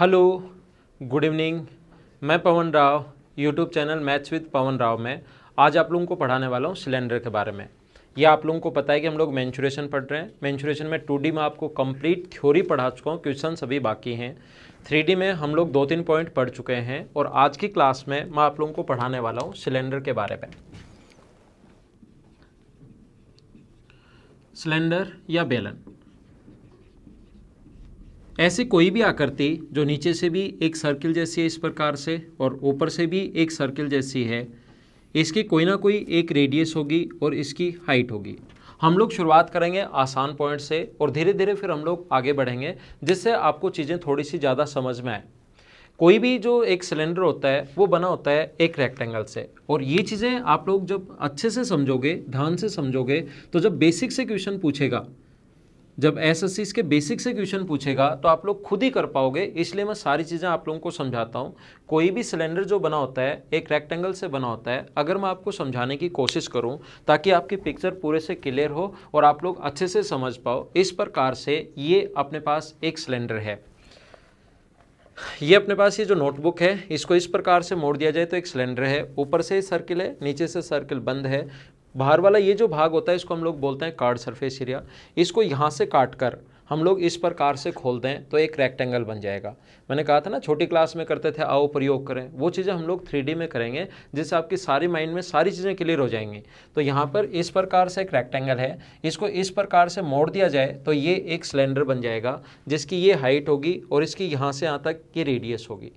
hello good evening मैं Pavan Rao YouTube channel maths with Pavan Rao में आज आप लोगों को पढ़ाने वाला हूँ सिलेंडर के बारे में ये आप लोगों को पता है कि हम लोग मैंचुरेशन पढ़ रहे हैं मैंचुरेशन में टू में आपको कंप्लीट थ्योरी पढ़ा चुका हूँ क्वेश्चन सभी बाकी हैं थ्री में हम लोग दो तीन पॉइंट पढ़ चुके हैं और आज की क्लास में मैं आप लोगों को पढ़ाने वाला हूँ सिलेंडर के बारे में सिलेंडर या बेलन ऐसे कोई भी आकृति जो नीचे से भी एक सर्किल जैसी है इस प्रकार से और ऊपर से भी एक सर्किल जैसी है इसकी कोई ना कोई एक रेडियस होगी और इसकी हाइट होगी हम लोग शुरुआत करेंगे आसान पॉइंट से और धीरे धीरे फिर हम लोग आगे बढ़ेंगे जिससे आपको चीज़ें थोड़ी सी ज़्यादा समझ में आए कोई भी जो एक सिलेंडर होता है वो बना होता है एक रेक्टेंगल से और ये चीज़ें आप लोग जब अच्छे से समझोगे ध्यान से समझोगे तो जब बेसिक से क्वेश्चन पूछेगा जब एस एस के बेसिक से क्वेश्चन पूछेगा तो आप लोग खुद ही कर पाओगे इसलिए मैं सारी चीज़ें आप लोगों को समझाता हूँ कोई भी सिलेंडर जो बना होता है एक रेक्टेंगल से बना होता है अगर मैं आपको समझाने की कोशिश करूँ ताकि आपकी पिक्चर पूरे से क्लियर हो और आप लोग अच्छे से समझ पाओ इस प्रकार से ये अपने पास एक सिलेंडर है ये अपने पास ये जो नोटबुक है इसको इस प्रकार से मोड़ दिया जाए तो एक सिलेंडर है ऊपर से सर्किल है नीचे से सर्किल बंद है बाहर वाला ये जो भाग होता है इसको हम लोग बोलते हैं कार्ड सरफेस एरिया इसको यहाँ से काट कर हम लोग इस प्रकार से खोल दें तो एक रेक्टेंगल बन जाएगा मैंने कहा था ना छोटी क्लास में करते थे आओ प्रयोग करें वो चीज़ें हम लोग थ्री में करेंगे जिससे आपकी सारी माइंड में सारी चीज़ें क्लियर हो जाएंगी तो यहाँ पर इस प्रकार से एक रेक्टेंगल है इसको इस प्रकार से मोड़ दिया जाए तो ये एक सिलेंडर बन जाएगा जिसकी ये हाइट होगी और इसकी यहाँ से यहाँ तक ये रेडियस होगी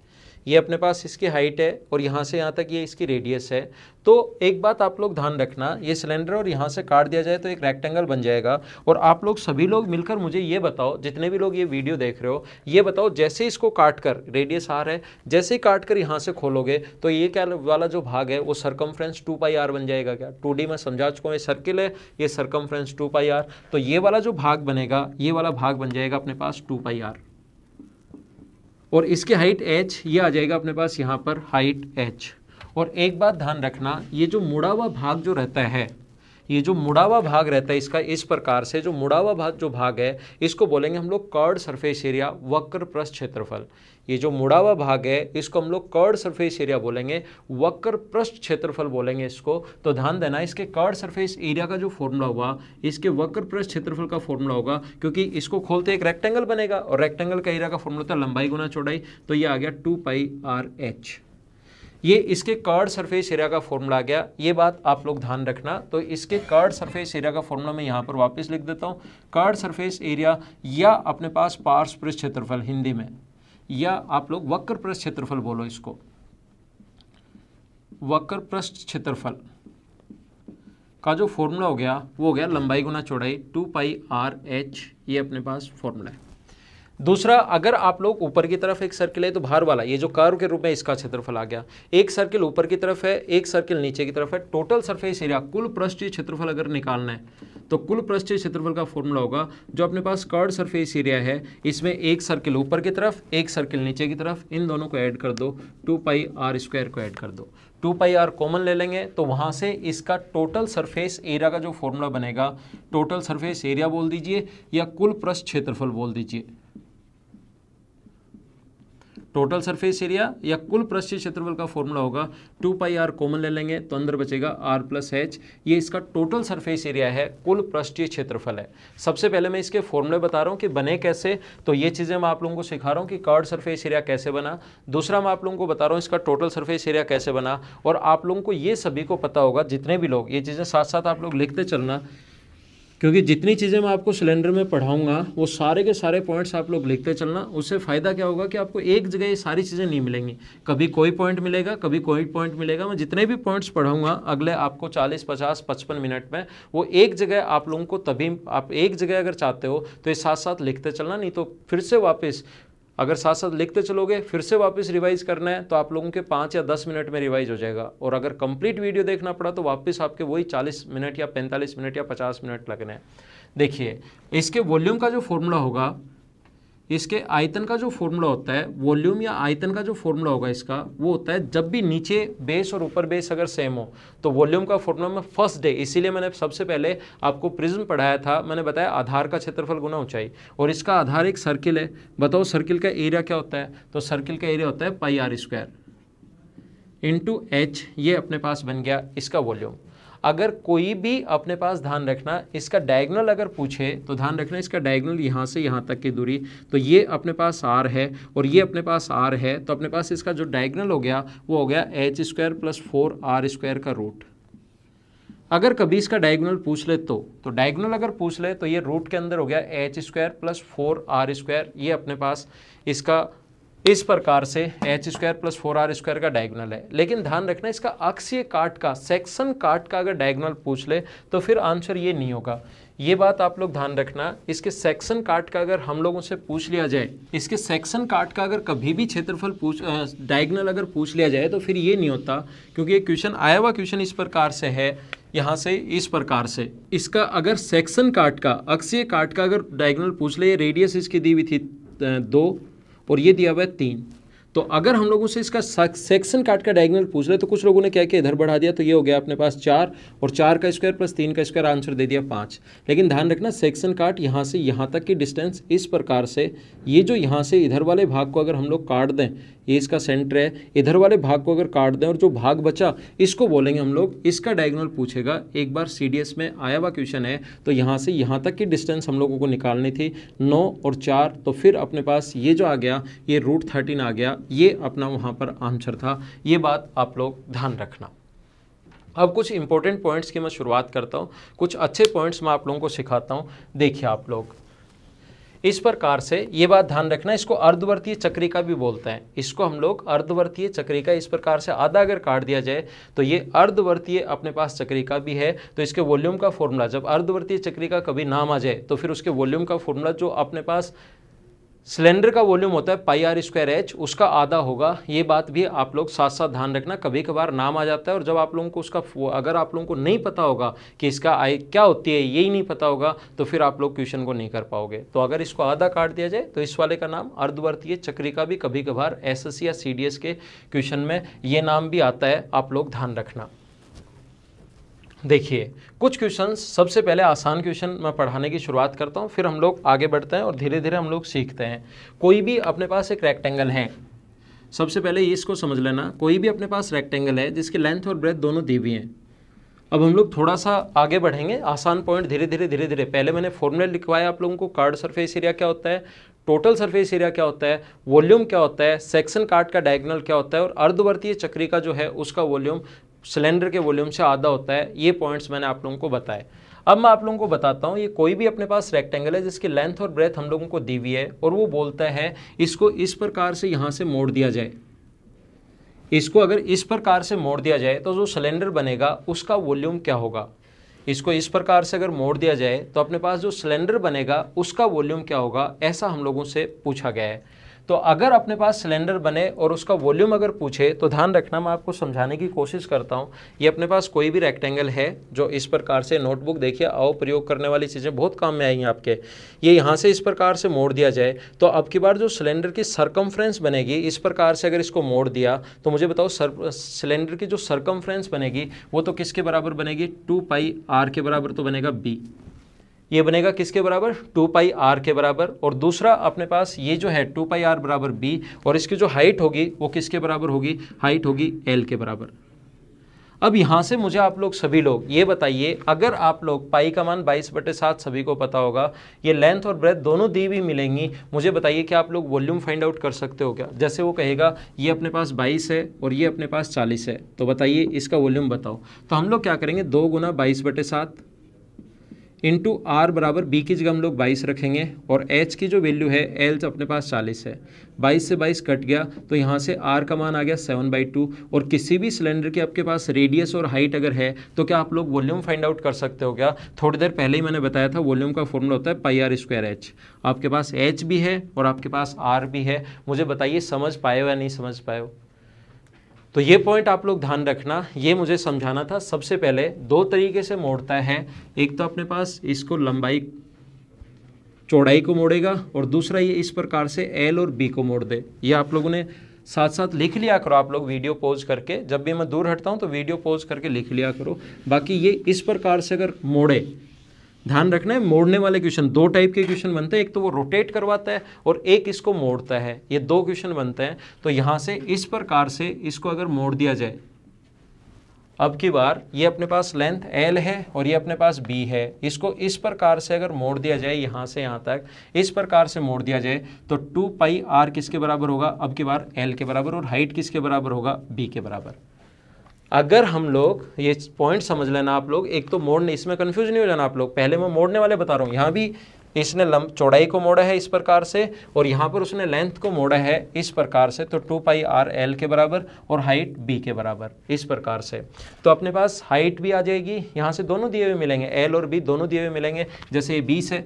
ये अपने पास इसकी हाइट है और यहाँ से यहाँ तक ये इसकी रेडियस है तो एक बात आप लोग ध्यान रखना ये सिलेंडर और यहाँ से काट दिया जाए तो एक रेक्टेंगल बन जाएगा और आप लोग सभी लोग मिलकर मुझे ये बताओ जितने भी लोग ये वीडियो देख रहे हो ये बताओ जैसे इसको काट कर रेडियस आर है जैसे ही काट कर यहाँ से खोलोगे तो ये क्या वाला जो भाग है वो फ्रेंस टू पाई आर बन जाएगा क्या टू डी में समझा चुका हूँ ये सर्किल है ये सरकम फ्रेंस टू पाई आर तो ये वाला जो भाग बनेगा ये वाला भाग बन जाएगा अपने पास टू पाई आर और इसके हाइट एच ये आ जाएगा अपने पास यहाँ पर हाइट एच और एक बात ध्यान रखना ये जो मुड़ा हुआ भाग जो रहता है ये जो मुड़ावा भाग रहता है इसका इस प्रकार से जो मुड़ावा भाग जो भाग है इसको बोलेंगे हम लोग कर्ड सरफेस एरिया वक्र प्रस क्षेत्रफल ये जो मुड़ावा भाग है इसको हम लोग कर्ड सरफेस एरिया बोलेंगे वक्र प्रस्थ क्षेत्रफल बोलेंगे इसको तो ध्यान देना इसके कर्ड सरफेस एरिया का जो फॉर्मूला हुआ इसके वक्र प्रस्थ क्षेत्रफल का फॉर्मूला होगा क्योंकि इसको खोलते एक रेक्टेंगल बनेगा और रेक्टेंगल का एरिया का फॉर्मूला था लंबाई गुना चौड़ाई तो ये आ गया टू पाई आर एच ये इसके कार्ड सरफेस एरिया का फॉर्मूला आ गया ये बात आप लोग ध्यान रखना तो इसके कार्ड सरफेस एरिया का फॉर्मूला मैं यहाँ पर वापस लिख देता हूँ कार्ड सरफेस एरिया या अपने पास पार्स पृष्ठ क्षेत्रफल हिंदी में या आप लोग वक्र पृष्ठ क्षेत्रफल बोलो इसको वक्र पृष्ठ क्षेत्रफल का जो फॉर्मूला हो गया वो हो गया लंबाई गुना चौड़ाई टू पाई आर एच ये अपने पास फॉर्मूला है दूसरा अगर आप लोग ऊपर की तरफ एक सर्किल है तो बाहर वाला ये जो कर्व के रूप में इसका क्षेत्रफल आ गया एक सर्किल ऊपर की तरफ है एक सर्किल नीचे की तरफ है टोटल सरफेस एरिया कुल पृष्ठीय क्षेत्रफल अगर निकालना है तो कुल पृष्ठीय क्षेत्रफल का फॉर्मूला होगा जो अपने पास कर्ड सरफेस एरिया है इसमें एक सर्किल ऊपर की तरफ एक सर्किल नीचे की तरफ इन दोनों को ऐड कर दो टू पाई आर स्क्वायर को ऐड कर दो टू पाई आर कॉमन ले लेंगे तो वहाँ से इसका टोटल सरफेस एरिया का जो फॉर्मूला बनेगा टोटल सरफेस एरिया बोल दीजिए या कुल पृष्ठ क्षेत्रफल बोल दीजिए टोटल सरफेस एरिया या कुल पृष्ठीय क्षेत्रफल का फॉर्मूला होगा टू पाई आर कॉमन ले लेंगे तो अंदर बचेगा आर प्लस एच ये इसका टोटल सरफेस एरिया है कुल पृष्ठीय क्षेत्रफल है सबसे पहले मैं इसके फॉर्मूले बता रहा हूँ कि बने कैसे तो ये चीज़ें मैं आप लोगों को सिखा रहा हूँ कि कार्ड सरफेस एरिया कैसे बना दूसरा मैं आप लोगों को बता रहा हूँ इसका टोटल सर्फेस एरिया कैसे बना और आप लोगों को ये सभी को पता होगा जितने भी लोग ये चीज़ें साथ साथ आप लोग लिखते चलना क्योंकि जितनी चीज़ें मैं आपको सिलेंडर में पढ़ाऊंगा वो सारे के सारे पॉइंट्स आप लोग लिखते चलना उससे फ़ायदा क्या होगा कि आपको एक जगह ये सारी चीज़ें नहीं मिलेंगी कभी कोई पॉइंट मिलेगा कभी कोई पॉइंट मिलेगा मैं जितने भी पॉइंट्स पढ़ाऊंगा अगले आपको 40, 50, 55 मिनट में वो एक जगह आप लोगों को तभी आप एक जगह अगर चाहते हो तो ये साथ साथ लिखते चलना नहीं तो फिर से वापस अगर साथ साथ लिखते चलोगे फिर से वापस रिवाइज करना है तो आप लोगों के पाँच या दस मिनट में रिवाइज हो जाएगा और अगर कंप्लीट वीडियो देखना पड़ा तो वापस आपके वही चालीस मिनट या पैंतालीस मिनट या पचास मिनट लगने हैं देखिए इसके वॉल्यूम का जो फॉर्मूला होगा इसके आयतन का जो फॉर्मूला होता है वॉल्यूम या आयतन का जो फॉर्मूला होगा इसका वो होता है जब भी नीचे बेस और ऊपर बेस अगर सेम हो तो वॉल्यूम का फॉर्मूला में फर्स्ट डे इसीलिए मैंने सबसे पहले आपको प्रिज्म पढ़ाया था मैंने बताया आधार का क्षेत्रफल गुना ऊंचाई और इसका आधार एक सर्किल है बताओ सर्किल का एरिया क्या होता है तो सर्किल का एरिया होता है pi R square into H ये अपने पास बन गया इसका वॉल्यूम अगर कोई भी अपने पास ध्यान रखना इसका डायगनल अगर पूछे तो ध्यान रखना इसका डायगनल यहाँ से यहाँ तक की दूरी तो ये अपने पास आर है और ये अपने पास आर है तो अपने पास इसका जो डायगनल हो गया वो हो गया H square plus four R square का रूट अगर कभी इसका डायगोनल पूछ ले तो तो डायगोनल अगर पूछ ले तो ये रूट के अंदर हो गया H square plus four R square ये अपने पास इसका इस प्रकार से H square plus four R square का डायगोनल है लेकिन ध्यान रखना इसका अक्षीय काट का सेक्शन काट का अगर डायगोनल पूछ ले तो फिर आंसर ये नहीं होगा ये बात आप लोग ध्यान रखना इसके सेक्शन काट का अगर हम लोगों से पूछ लिया जाए इसके सेक्शन काट का अगर कभी भी क्षेत्रफल पूछ डायगनल अगर पूछ लिया जाए तो फिर ये नहीं होता क्योंकि ये क्वेश्चन आया हुआ क्वेश्चन इस प्रकार से है यहाँ से इस प्रकार से इसका अगर सेक्शन काट का अक्षीय काट का अगर डायगनल पूछ ले रेडियस इसकी दी हुई थी दो और ये दिया हुआ है तीन तो अगर हम लोगों से इसका सेक्शन काट का डायगोनल पूछ रहे तो कुछ लोगों ने क्या किया इधर बढ़ा दिया तो ये हो गया अपने पास चार और चार का स्क्वायर प्लस तीन का स्क्वायर आंसर दे दिया पाँच लेकिन ध्यान रखना सेक्शन काट यहाँ से यहाँ तक की डिस्टेंस इस प्रकार से ये जो यहाँ से इधर वाले भाग को अगर हम लोग काट दें ये इसका सेंटर है इधर वाले भाग को अगर काट दें और जो भाग बचा इसको बोलेंगे हम लोग इसका डायगोनल पूछेगा एक बार सी में आया हुआ क्वेश्चन है तो यहाँ से यहाँ तक की डिस्टेंस हम लोगों को निकालनी थी नौ और चार तो फिर अपने पास ये जो आ गया ये रूट थर्टीन आ गया ये अपना वहाँ पर आंसर था ये बात आप लोग ध्यान रखना अब कुछ इंपॉर्टेंट पॉइंट्स की मैं शुरुआत करता हूँ कुछ अच्छे पॉइंट्स मैं आप लोगों को सिखाता हूँ देखिए आप लोग इस प्रकार से ये बात ध्यान रखना इसको अर्धवर्तीय चक्रिका भी बोलते हैं इसको हम लोग अर्धवर्तीय चक्रिका इस प्रकार से आधा अगर काट दिया जाए तो ये अर्धवर्तीय अपने पास चक्रिका भी है तो इसके वॉल्यूम का फॉर्मूला जब अर्धवर्तीय चक्रिका कभी नाम आ जाए तो फिर उसके वॉल्यूम का फॉर्मूला जो अपने पास सिलेंडर का वॉल्यूम होता है पाई आर स्क्वायर एच उसका आधा होगा ये बात भी आप लोग साथ साथ ध्यान रखना कभी कभार नाम आ जाता है और जब आप लोगों को उसका अगर आप लोगों को नहीं पता होगा कि इसका आई क्या होती है यही नहीं पता होगा तो फिर आप लोग क्वेश्चन को नहीं कर पाओगे तो अगर इसको आधा काट दिया जाए तो इस वाले का नाम अर्धवर्तीय चक्रिका भी कभी कभार एस या सी के क्वेश्चन में ये नाम भी आता है आप लोग ध्यान रखना देखिए कुछ क्वेश्चन सबसे पहले आसान क्वेश्चन मैं पढ़ाने की शुरुआत करता हूँ फिर हम लोग आगे बढ़ते हैं और धीरे धीरे हम लोग सीखते हैं कोई भी अपने पास एक रेक्टेंगल है सबसे पहले इसको समझ लेना कोई भी अपने पास रेक्टेंगल है जिसकी लेंथ और ब्रेथ दोनों दी हुई हैं अब हम लोग थोड़ा सा आगे बढ़ेंगे आसान पॉइंट धीरे धीरे धीरे धीरे पहले मैंने फॉर्मूला लिखवाया आप लोगों को कार्ड सरफेस एरिया क्या होता है टोटल सरफेस एरिया क्या होता है वॉल्यूम क्या होता है सेक्शन कार्ड का डायगनल क्या होता है और अर्धवर्तीय चक्री का जो है उसका वॉल्यूम सिलेंडर के वॉल्यूम से आधा होता है ये पॉइंट्स मैंने आप लोगों को बताए अब मैं आप लोगों को बताता हूँ ये कोई भी अपने पास रेक्टेंगल है जिसकी लेंथ और ब्रेथ हम लोगों को दी हुई है और वो बोलता है इसको इस प्रकार से यहाँ से मोड़ दिया जाए इसको अगर इस प्रकार से मोड़ दिया जाए तो जो सिलेंडर बनेगा उसका वॉल्यूम क्या होगा इसको इस प्रकार से अगर मोड़ दिया जाए तो अपने पास जो सिलेंडर बनेगा उसका वॉल्यूम क्या होगा ऐसा हम लोगों से पूछा गया है तो अगर अपने पास सिलेंडर बने और उसका वॉल्यूम अगर पूछे तो ध्यान रखना मैं आपको समझाने की कोशिश करता हूँ ये अपने पास कोई भी रेक्टेंगल है जो इस प्रकार से नोटबुक देखिए आओ प्रयोग करने वाली चीज़ें बहुत काम में आएंगी आपके ये यहाँ से इस प्रकार से मोड़ दिया जाए तो अब की बार जो सिलेंडर की सरकमफ्रेंस बनेगी इस प्रकार से अगर इसको मोड़ दिया तो मुझे बताओ सिलेंडर की जो सरकमफ्रेंस बनेगी वो तो किसके बराबर बनेगी टू पाई आर के बराबर तो बनेगा बी ये बनेगा किसके बराबर टू पाई आर के बराबर और दूसरा अपने पास ये जो है टू पाई आर बराबर बी और इसकी जो हाइट होगी वो किसके बराबर होगी हाइट होगी एल के बराबर अब यहाँ से मुझे आप लोग सभी लोग ये बताइए अगर आप लोग पाई का मान बाईस बटे सात सभी को पता होगा ये लेंथ और ब्रेथ दोनों दी भी मिलेंगी मुझे बताइए कि आप लोग वॉल्यूम फाइंड आउट कर सकते हो क्या जैसे वो कहेगा ये अपने पास बाईस है और ये अपने पास चालीस है तो बताइए इसका वॉल्यूम बताओ तो हम लोग क्या करेंगे दो गुना बाईस बटे सात इंटू आर बराबर बी की जगह हम लोग बाईस रखेंगे और एच की जो वैल्यू है एल तो अपने पास चालीस है बाईस से बाईस कट गया तो यहाँ से आर का मान आ गया सेवन बाई टू और किसी भी सिलेंडर के आपके पास रेडियस और हाइट अगर है तो क्या आप लोग वॉल्यूम फाइंड आउट कर सकते हो क्या थोड़ी देर पहले ही मैंने बताया था वॉल्यूम का फॉर्मूला होता है पाई आर स्क्वायर एच आपके पास एच भी है और आपके पास आर भी है मुझे बताइए समझ पाए हो या नहीं समझ पाए हो तो ये पॉइंट आप लोग ध्यान रखना ये मुझे समझाना था सबसे पहले दो तरीके से मोड़ता है एक तो अपने पास इसको लंबाई चौड़ाई को मोड़ेगा और दूसरा ये इस प्रकार से एल और बी को मोड़ दे ये आप लोगों ने साथ साथ लिख लिया करो आप लोग वीडियो पोज करके जब भी मैं दूर हटता हूँ तो वीडियो पोज करके लिख लिया करो बाकी ये इस प्रकार से अगर मोड़े ध्यान रखना है मोड़ने वाले क्वेश्चन दो टाइप के क्वेश्चन बनते हैं एक तो वो रोटेट करवाता है और एक इसको मोड़ता है ये दो क्वेश्चन बनते हैं तो यहाँ से इस प्रकार से इसको अगर मोड़ दिया जाए अब की बार ये अपने पास लेंथ एल है और ये अपने पास बी है इसको इस प्रकार से अगर मोड़ दिया जाए यहाँ से यहाँ तक इस प्रकार से मोड़ दिया जाए तो टू पाई आर किसके बराबर होगा अब की बार एल के बराबर और हाइट किसके बराबर होगा बी के बराबर अगर हम लोग ये पॉइंट समझ लेना आप लोग एक तो मोड़ने इसमें कन्फ्यूज नहीं हो जाना आप लोग पहले मैं मोड़ने वाले बता रहा हूँ यहाँ भी इसने लंब चौड़ाई को मोड़ा है इस प्रकार से और यहाँ पर उसने लेंथ को मोड़ा है इस प्रकार से तो टू पाई आर एल के बराबर और हाइट बी के बराबर इस प्रकार से तो अपने पास हाइट भी आ जाएगी यहाँ से दोनों दिए हुए मिलेंगे एल और बी दोनों दिए हुए मिलेंगे जैसे ये बीस है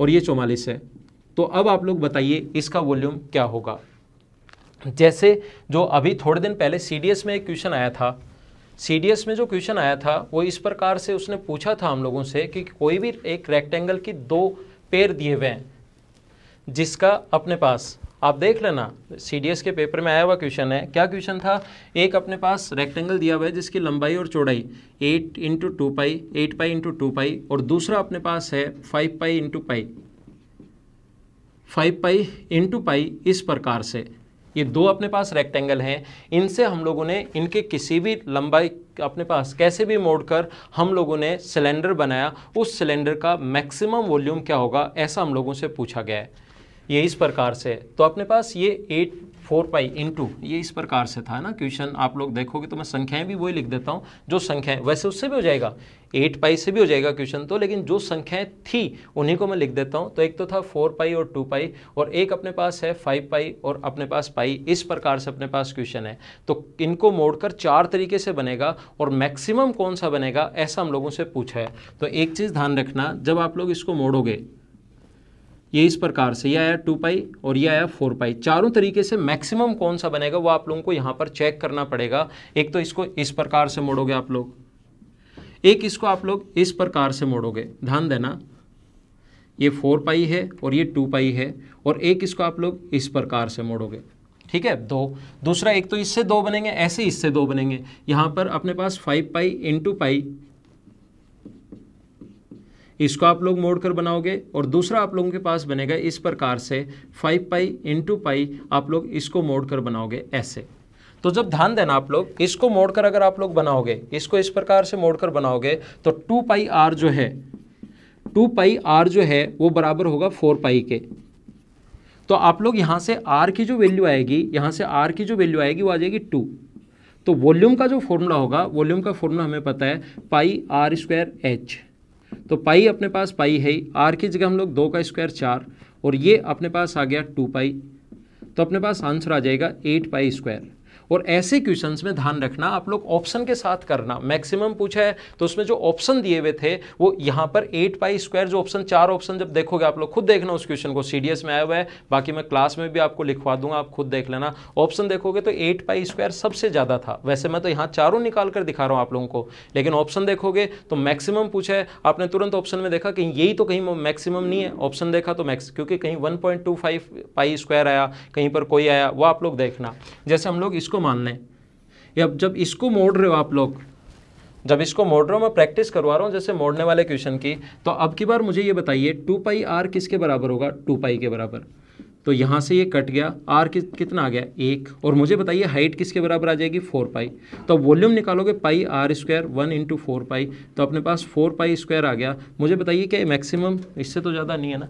और ये चौवालीस है तो अब आप लोग बताइए इसका वॉल्यूम क्या होगा जैसे जो अभी थोड़े दिन पहले सी में एक क्वेश्चन आया था सी में जो क्वेश्चन आया था वो इस प्रकार से उसने पूछा था हम लोगों से कि कोई भी एक रेक्टेंगल की दो पेड़ दिए हुए हैं जिसका अपने पास आप देख लेना सी के पेपर में आया हुआ क्वेश्चन है क्या क्वेश्चन था एक अपने पास रेक्टेंगल दिया हुआ है जिसकी लंबाई और चौड़ाई eight into two pi eight pi into two pi और दूसरा अपने पास है five pi into pi five pi into pi इस प्रकार से ये दो अपने पास रेक्टेंगल हैं इनसे हम लोगों ने इनके किसी भी लंबाई अपने पास कैसे भी मोड़ कर हम लोगों ने सिलेंडर बनाया उस सिलेंडर का मैक्सिमम वॉल्यूम क्या होगा ऐसा हम लोगों से पूछा गया है ये इस प्रकार से तो अपने पास ये एट फोर पाई इंटू ये इस प्रकार से था ना क्वेश्चन आप लोग देखोगे तो मैं संख्याएं भी वही लिख देता हूँ जो संख्याएं वैसे उससे भी हो जाएगा एट पाई से भी हो जाएगा क्वेश्चन तो लेकिन जो संख्याएं थी उन्हीं को मैं लिख देता हूँ तो एक तो था फोर पाई और टू पाई और एक अपने पास है फाइव पाई और अपने पास पाई इस प्रकार से अपने पास क्वेश्चन है तो इनको मोड़कर चार तरीके से बनेगा और मैक्सिमम कौन सा बनेगा ऐसा हम लोगों से पूछा है तो एक चीज़ ध्यान रखना जब आप लोग इसको मोड़ोगे ये इस प्रकार से ये आया टू पाई और ये आया फोर पाई चारों तरीके से मैक्सिमम कौन सा बनेगा वो आप लोगों को यहाँ पर चेक करना पड़ेगा एक तो इसको इस प्रकार से मोड़ोगे आप लोग एक इसको आप लोग इस प्रकार से मोड़ोगे ध्यान देना ये फोर पाई है और ये टू पाई है और एक इसको आप लोग इस प्रकार से मोड़ोगे ठीक है दो दूसरा एक तो इससे दो बनेंगे ऐसे इससे दो बनेंगे यहां पर अपने पास फाइव पाई इंटू पाई इसको आप लोग मोड़ कर बनाओगे और दूसरा आप लोगों के पास बनेगा इस प्रकार से फाइव पाई इंटू पाई आप लोग इसको मोड़ कर बनाओगे ऐसे तो जब ध्यान देना आप लोग इसको मोड़कर अगर आप लोग बनाओगे इसको इस प्रकार से मोड़कर बनाओगे तो टू पाई आर जो है टू पाई आर जो है वो बराबर होगा फोर पाई के तो आप लोग यहाँ से आर की जो वैल्यू आएगी यहाँ से आर की जो वैल्यू आएगी वो आ जाएगी टू तो वॉल्यूम का जो फॉर्मूला होगा वॉल्यूम का फॉर्मूला हमें पता है पाई आर स्क्वायर एच तो पाई अपने पास पाई है आर की जगह हम लोग दो का स्क्वायर चार और ये अपने पास आ गया टू पाई तो अपने पास आंसर आ जाएगा एट पाई स्क्वायर और ऐसे क्वेश्चन में ध्यान रखना आप लोग ऑप्शन के साथ करना मैक्सिमम पूछा है तो उसमें जो ऑप्शन दिए हुए थे वो यहां पर एट पाई स्क्वायर जो ऑप्शन चार ऑप्शन जब देखोगे आप लोग खुद देखना उस क्वेश्चन को सी में आया हुआ है बाकी मैं क्लास में भी आपको लिखवा दूंगा आप खुद देख लेना ऑप्शन देखोगे तो एट पाई स्क्वायर सबसे ज़्यादा था वैसे मैं तो यहां चारों निकाल कर दिखा रहा हूं आप लोगों को लेकिन ऑप्शन देखोगे तो मैक्सिमम पूछा है आपने तुरंत ऑप्शन में देखा कहीं यही तो कहीं मैक्सिमम नहीं है ऑप्शन देखा तो मैक्स क्योंकि कहीं फाइव पाई स्क्वायर आया कहीं पर कोई आया वो आप लोग देखना जैसे हम लोग इसको मान लें अब जब इसको मोड़ रहे हो आप लोग जब इसको मोड़ रहा हूँ मैं प्रैक्टिस करवा रहा हूँ जैसे मोड़ने वाले क्वेश्चन की तो अब की बार मुझे ये बताइए टू पाई आर किसके बराबर होगा टू पाई के बराबर तो यहाँ से ये कट गया आर कि, कितना आ गया एक और मुझे बताइए हाइट किसके बराबर आ जाएगी फोर पाई तो वॉल्यूम निकालोगे pi R square one into four pi तो अपने पास फोर पाई स्क्वायर आ गया मुझे बताइए क्या मैक्सिमम इससे तो ज़्यादा नहीं है ना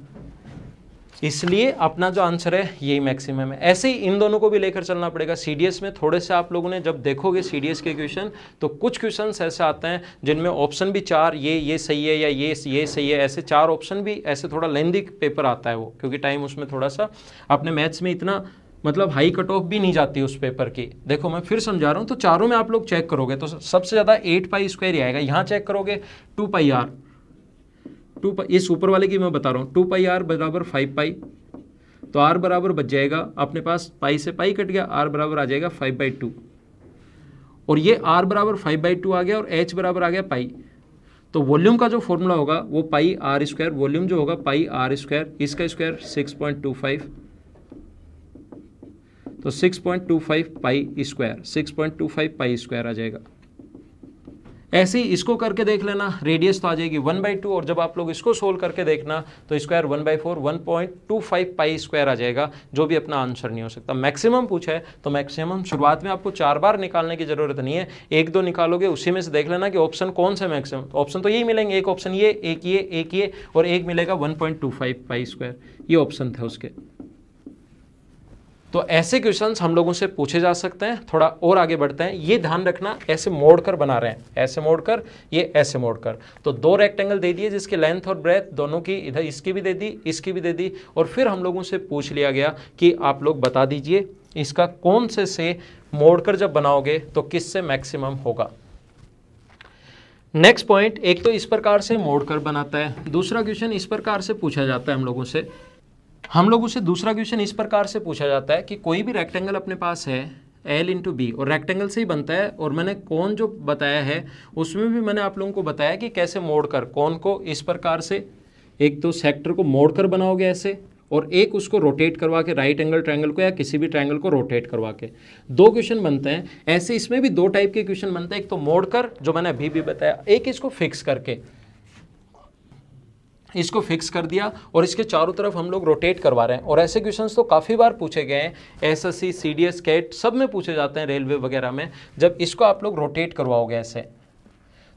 इसलिए अपना जो आंसर है यही मैक्सिमम है ऐसे ही इन दोनों को भी लेकर चलना पड़ेगा सीडीएस में थोड़े से आप लोगों ने जब देखोगे सीडीएस के क्वेश्चन तो कुछ क्वेश्चन ऐसे आते हैं जिनमें ऑप्शन भी चार ये ये सही है या ये ये सही है ऐसे चार ऑप्शन भी ऐसे थोड़ा लेंदी पेपर आता है वो क्योंकि टाइम उसमें थोड़ा सा अपने मैथ्स में इतना मतलब हाई कट ऑफ भी नहीं जाती उस पेपर की देखो मैं फिर समझा रहा हूँ तो चारों में आप लोग चेक करोगे तो सबसे ज़्यादा एट पाई स्क्वायर ही आएगा यहाँ चेक करोगे two pi R two pi इस ऊपर वाले की मैं बता रहा हूँ टू पाई आर बराबर फाइव पाई तो आर बराबर बच जाएगा अपने पास पाई से पाई कट गया आर बराबर आ जाएगा फाइव बाई टू और ये आर बराबर फाइव बाई टू आ गया और एच बराबर आ गया पाई तो वॉल्यूम का जो फॉर्मूला होगा वो पाई आर स्क्वायर वॉल्यूम जो होगा पाई आर स्क्वायर इसका square six point two five तो six point two five pi square six point two five pi square आ जाएगा ऐसे ही इसको करके देख लेना रेडियस तो आ जाएगी वन बाई टू और जब आप लोग इसको सोल्व करके देखना तो square one by four one point two five pi square आ जाएगा जो भी अपना आंसर नहीं हो सकता मैक्सिमम पूछा है तो मैक्सिमम शुरुआत में आपको चार बार निकालने की ज़रूरत नहीं है एक दो निकालोगे उसी में से देख लेना कि ऑप्शन कौन सा मैक्सिमम ऑप्शन तो, तो यही मिलेंगे एक ऑप्शन ये एक ये एक ये और एक मिलेगा one point two five pi square ये ऑप्शन था उसके तो ऐसे क्वेश्चंस हम लोगों से पूछे जा सकते हैं थोड़ा और आगे बढ़ते हैं ये ध्यान रखना ऐसे मोड़ कर बना रहे हैं ऐसे मोड़ कर ये ऐसे मोड़ कर तो दो रेक्टेंगल दे दिए जिसके लेंथ और ब्रेथ दोनों की इधर इसकी भी दे दी इसकी भी दे दी और फिर हम लोगों से पूछ लिया गया कि आप लोग बता दीजिए इसका कौन से से मोड़ कर जब बनाओगे तो किस से मैक्सिमम होगा नेक्स्ट पॉइंट एक तो इस प्रकार से मोड़ कर बनाता है दूसरा क्वेश्चन इस प्रकार से पूछा जाता है हम लोगों से हम लोग उसे दूसरा क्वेश्चन इस प्रकार से पूछा जाता है कि कोई भी रेक्टेंगल अपने पास है एल इंटू बी और रेक्टेंगल से ही बनता है और मैंने कौन जो बताया है उसमें भी मैंने आप लोगों को बताया कि कैसे मोड़ कर कौन को इस प्रकार से एक तो सेक्टर को मोड़ कर बनाओगे ऐसे और एक उसको रोटेट करवा के राइट एंगल ट्रायंगल को या किसी भी ट्रायंगल को रोटेट करवा के दो क्वेश्चन बनते हैं ऐसे इसमें भी दो टाइप के क्वेश्चन बनते हैं एक तो मोड़ कर जो मैंने अभी भी बताया एक इसको फिक्स करके इसको फिक्स कर दिया और इसके चारों तरफ हम लोग रोटेट करवा रहे हैं और ऐसे क्वेश्चंस तो काफ़ी बार पूछे गए हैं S S C C D S CAT सब में पूछे जाते हैं रेलवे वगैरह में जब इसको आप लोग रोटेट करवाओगे ऐसे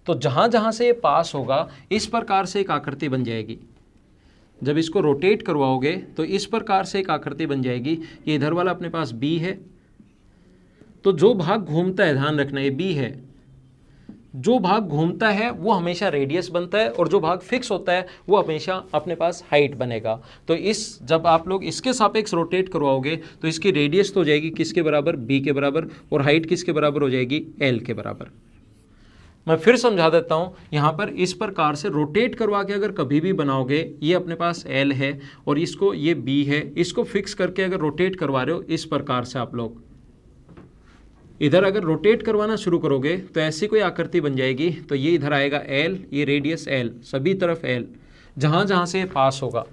तो जहाँ जहाँ से ये पास होगा इस प्रकार से एक आकृति बन जाएगी जब इसको रोटेट करवाओगे तो इस प्रकार से एक आकृति बन जाएगी ये इधर वाला अपने पास बी है तो जो भाग घूमता है ध्यान रखना ये बी है जो भाग घूमता है वो हमेशा रेडियस बनता है और जो भाग फिक्स होता है वो हमेशा अपने पास हाइट बनेगा तो इस जब आप लोग इसके सापेक्ष रोटेट करवाओगे तो इसकी रेडियस तो हो जाएगी किसके बराबर बी के बराबर और हाइट किसके बराबर हो जाएगी एल के बराबर मैं फिर समझा देता हूँ यहाँ पर इस प्रकार से रोटेट करवा के अगर कभी भी बनाओगे ये अपने पास एल है और इसको ये बी है इसको फिक्स करके अगर रोटेट करवा रहे हो इस प्रकार से आप लोग इधर अगर रोटेट करवाना शुरू करोगे तो ऐसी कोई आकृति बन जाएगी तो ये इधर आएगा एल ये रेडियस एल सभी तरफ एल जहाँ जहाँ से पास होगा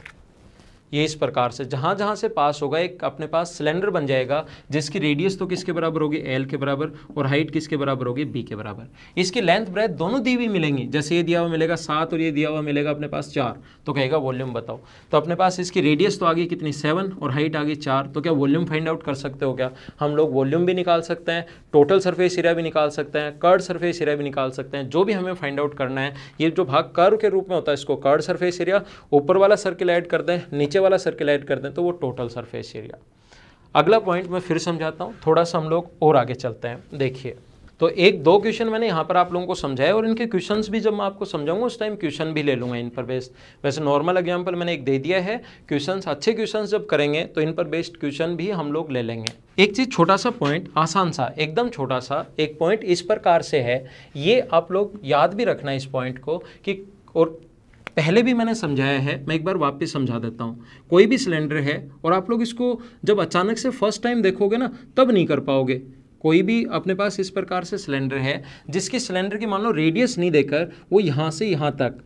ये इस प्रकार से जहाँ जहाँ से पास होगा एक अपने पास सिलेंडर बन जाएगा जिसकी रेडियस तो किसके बराबर होगी एल के बराबर और हाइट किसके बराबर होगी बी के बराबर इसकी लेंथ ब्रेथ दोनों दी हुई मिलेंगी जैसे ये दिया हुआ मिलेगा सात और ये दिया हुआ मिलेगा अपने पास चार तो कहेगा वॉल्यूम बताओ तो अपने पास इसकी रेडियस तो आ गई कितनी सेवन और हाइट आ गई चार तो क्या वॉल्यूम फाइंड आउट कर सकते हो क्या हम लोग वॉल्यूम भी निकाल सकते हैं टोटल सरफेस एरिया भी निकाल सकते हैं कर्ड सरफेस एरिया भी निकाल सकते हैं जो भी हमें फाइंड आउट करना है ये जो भाग कर्व के रूप में होता है इसको कर्ड सरफेस एरिया ऊपर वाला सर्किल ऐड कर दें नीचे वाला सर्किल ऐड कर दें तो वो टोटल सरफेस एरिया अगला पॉइंट मैं फिर समझाता हूँ थोड़ा सा हम लोग और आगे चलते हैं देखिए तो एक दो क्वेश्चन मैंने यहाँ पर आप लोगों को समझाया और इनके क्वेश्चंस भी जब मैं आपको समझाऊंगा उस टाइम क्वेश्चन भी ले लूँगा इन पर बेस्ड वैसे नॉर्मल एग्जांपल मैंने एक दे दिया है क्वेश्चंस अच्छे क्वेश्चंस जब करेंगे तो इन पर बेस्ड क्वेश्चन भी हम लोग ले लेंगे एक चीज़ छोटा सा पॉइंट आसान सा एकदम छोटा सा एक पॉइंट इस प्रकार से है ये आप लोग याद भी रखना इस पॉइंट को कि और पहले भी मैंने समझाया है मैं एक बार वापस समझा देता हूँ कोई भी सिलेंडर है और आप लोग इसको जब अचानक से फर्स्ट टाइम देखोगे ना तब नहीं कर पाओगे कोई भी अपने पास इस प्रकार से सिलेंडर है जिसके सिलेंडर की मान लो रेडियस नहीं देकर वो यहाँ से यहाँ तक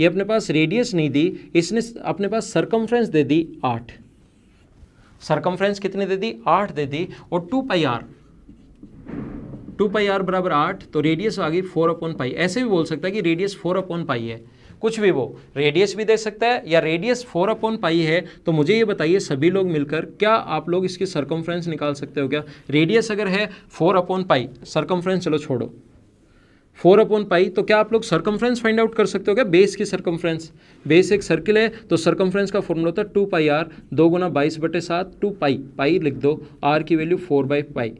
ये अपने पास रेडियस नहीं दी इसने अपने पास सरकमफ्रेंस दे दी आठ सरकमफ्रेंस कितनी दे दी आठ दे दी और two pi R two pi R बराबर आठ तो रेडियस आ गई फोर अपॉन पाई ऐसे भी बोल सकता है कि रेडियस फोर अपॉन पाई है कुछ भी वो रेडियस भी दे सकता है या रेडियस फोर अपॉन पाई है तो मुझे ये बताइए सभी लोग मिलकर क्या आप लोग इसकी सरकमफ्रेंस निकाल सकते हो क्या रेडियस अगर है फोर अपॉन पाई सरकमफ्रेंस चलो छोड़ो फोर अपॉन पाई तो क्या आप लोग सरकमफ्रेंस फाइंड आउट कर सकते हो क्या बेस की सरकमफ्रेंस बेस एक सर्किल है तो सरकमफ्रेंस का फॉर्मूला होता है टू पाई आर दो गुना बाईस बटे सात टू पाई पाई लिख दो आर की value four by pi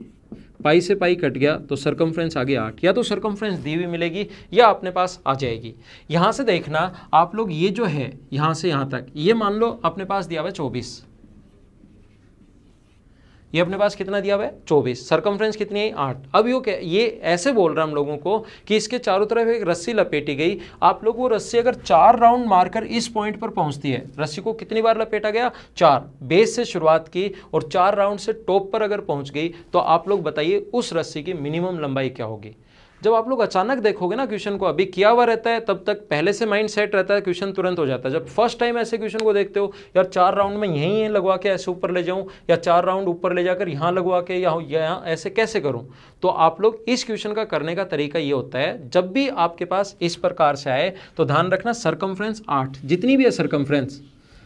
pi से पाई कट गया तो सरकमफ्रेंस आ गया आठ या तो सरकमफ्रेंस दी हुई मिलेगी या अपने पास आ जाएगी यहाँ से देखना आप लोग ये जो है यहाँ से यहाँ तक ये मान लो अपने पास दिया हुआ चौबीस ये अपने पास कितना दिया हुआ है चौबीस सरकमफ्रेंस कितनी है आठ अब यो ये ऐसे बोल रहा है हम लोगों को कि इसके चारों तरफ एक रस्सी लपेटी गई आप लोग वो रस्सी अगर चार राउंड मारकर इस पॉइंट पर पहुंचती है रस्सी को कितनी बार लपेटा गया चार बेस से शुरुआत की और चार राउंड से टॉप पर अगर पहुंच गई तो आप लोग बताइए उस रस्सी की मिनिमम लंबाई क्या होगी जब आप लोग अचानक देखोगे ना क्वेश्चन को अभी किया हुआ रहता है तब तक पहले से माइंड सेट रहता है क्वेश्चन तुरंत हो जाता है जब फर्स्ट टाइम ऐसे क्वेश्चन को देखते हो यार चार राउंड में यहीं है लगवा के ऐसे ऊपर ले जाऊँ या चार राउंड ऊपर ले जाकर यहाँ लगवा के या यहाँ ऐसे कैसे करूँ तो आप लोग इस क्वेश्चन का करने का तरीका ये होता है जब भी आपके पास इस प्रकार से आए तो ध्यान रखना सरकमफ्रेंस आठ जितनी भी है सरकमफ्रेंस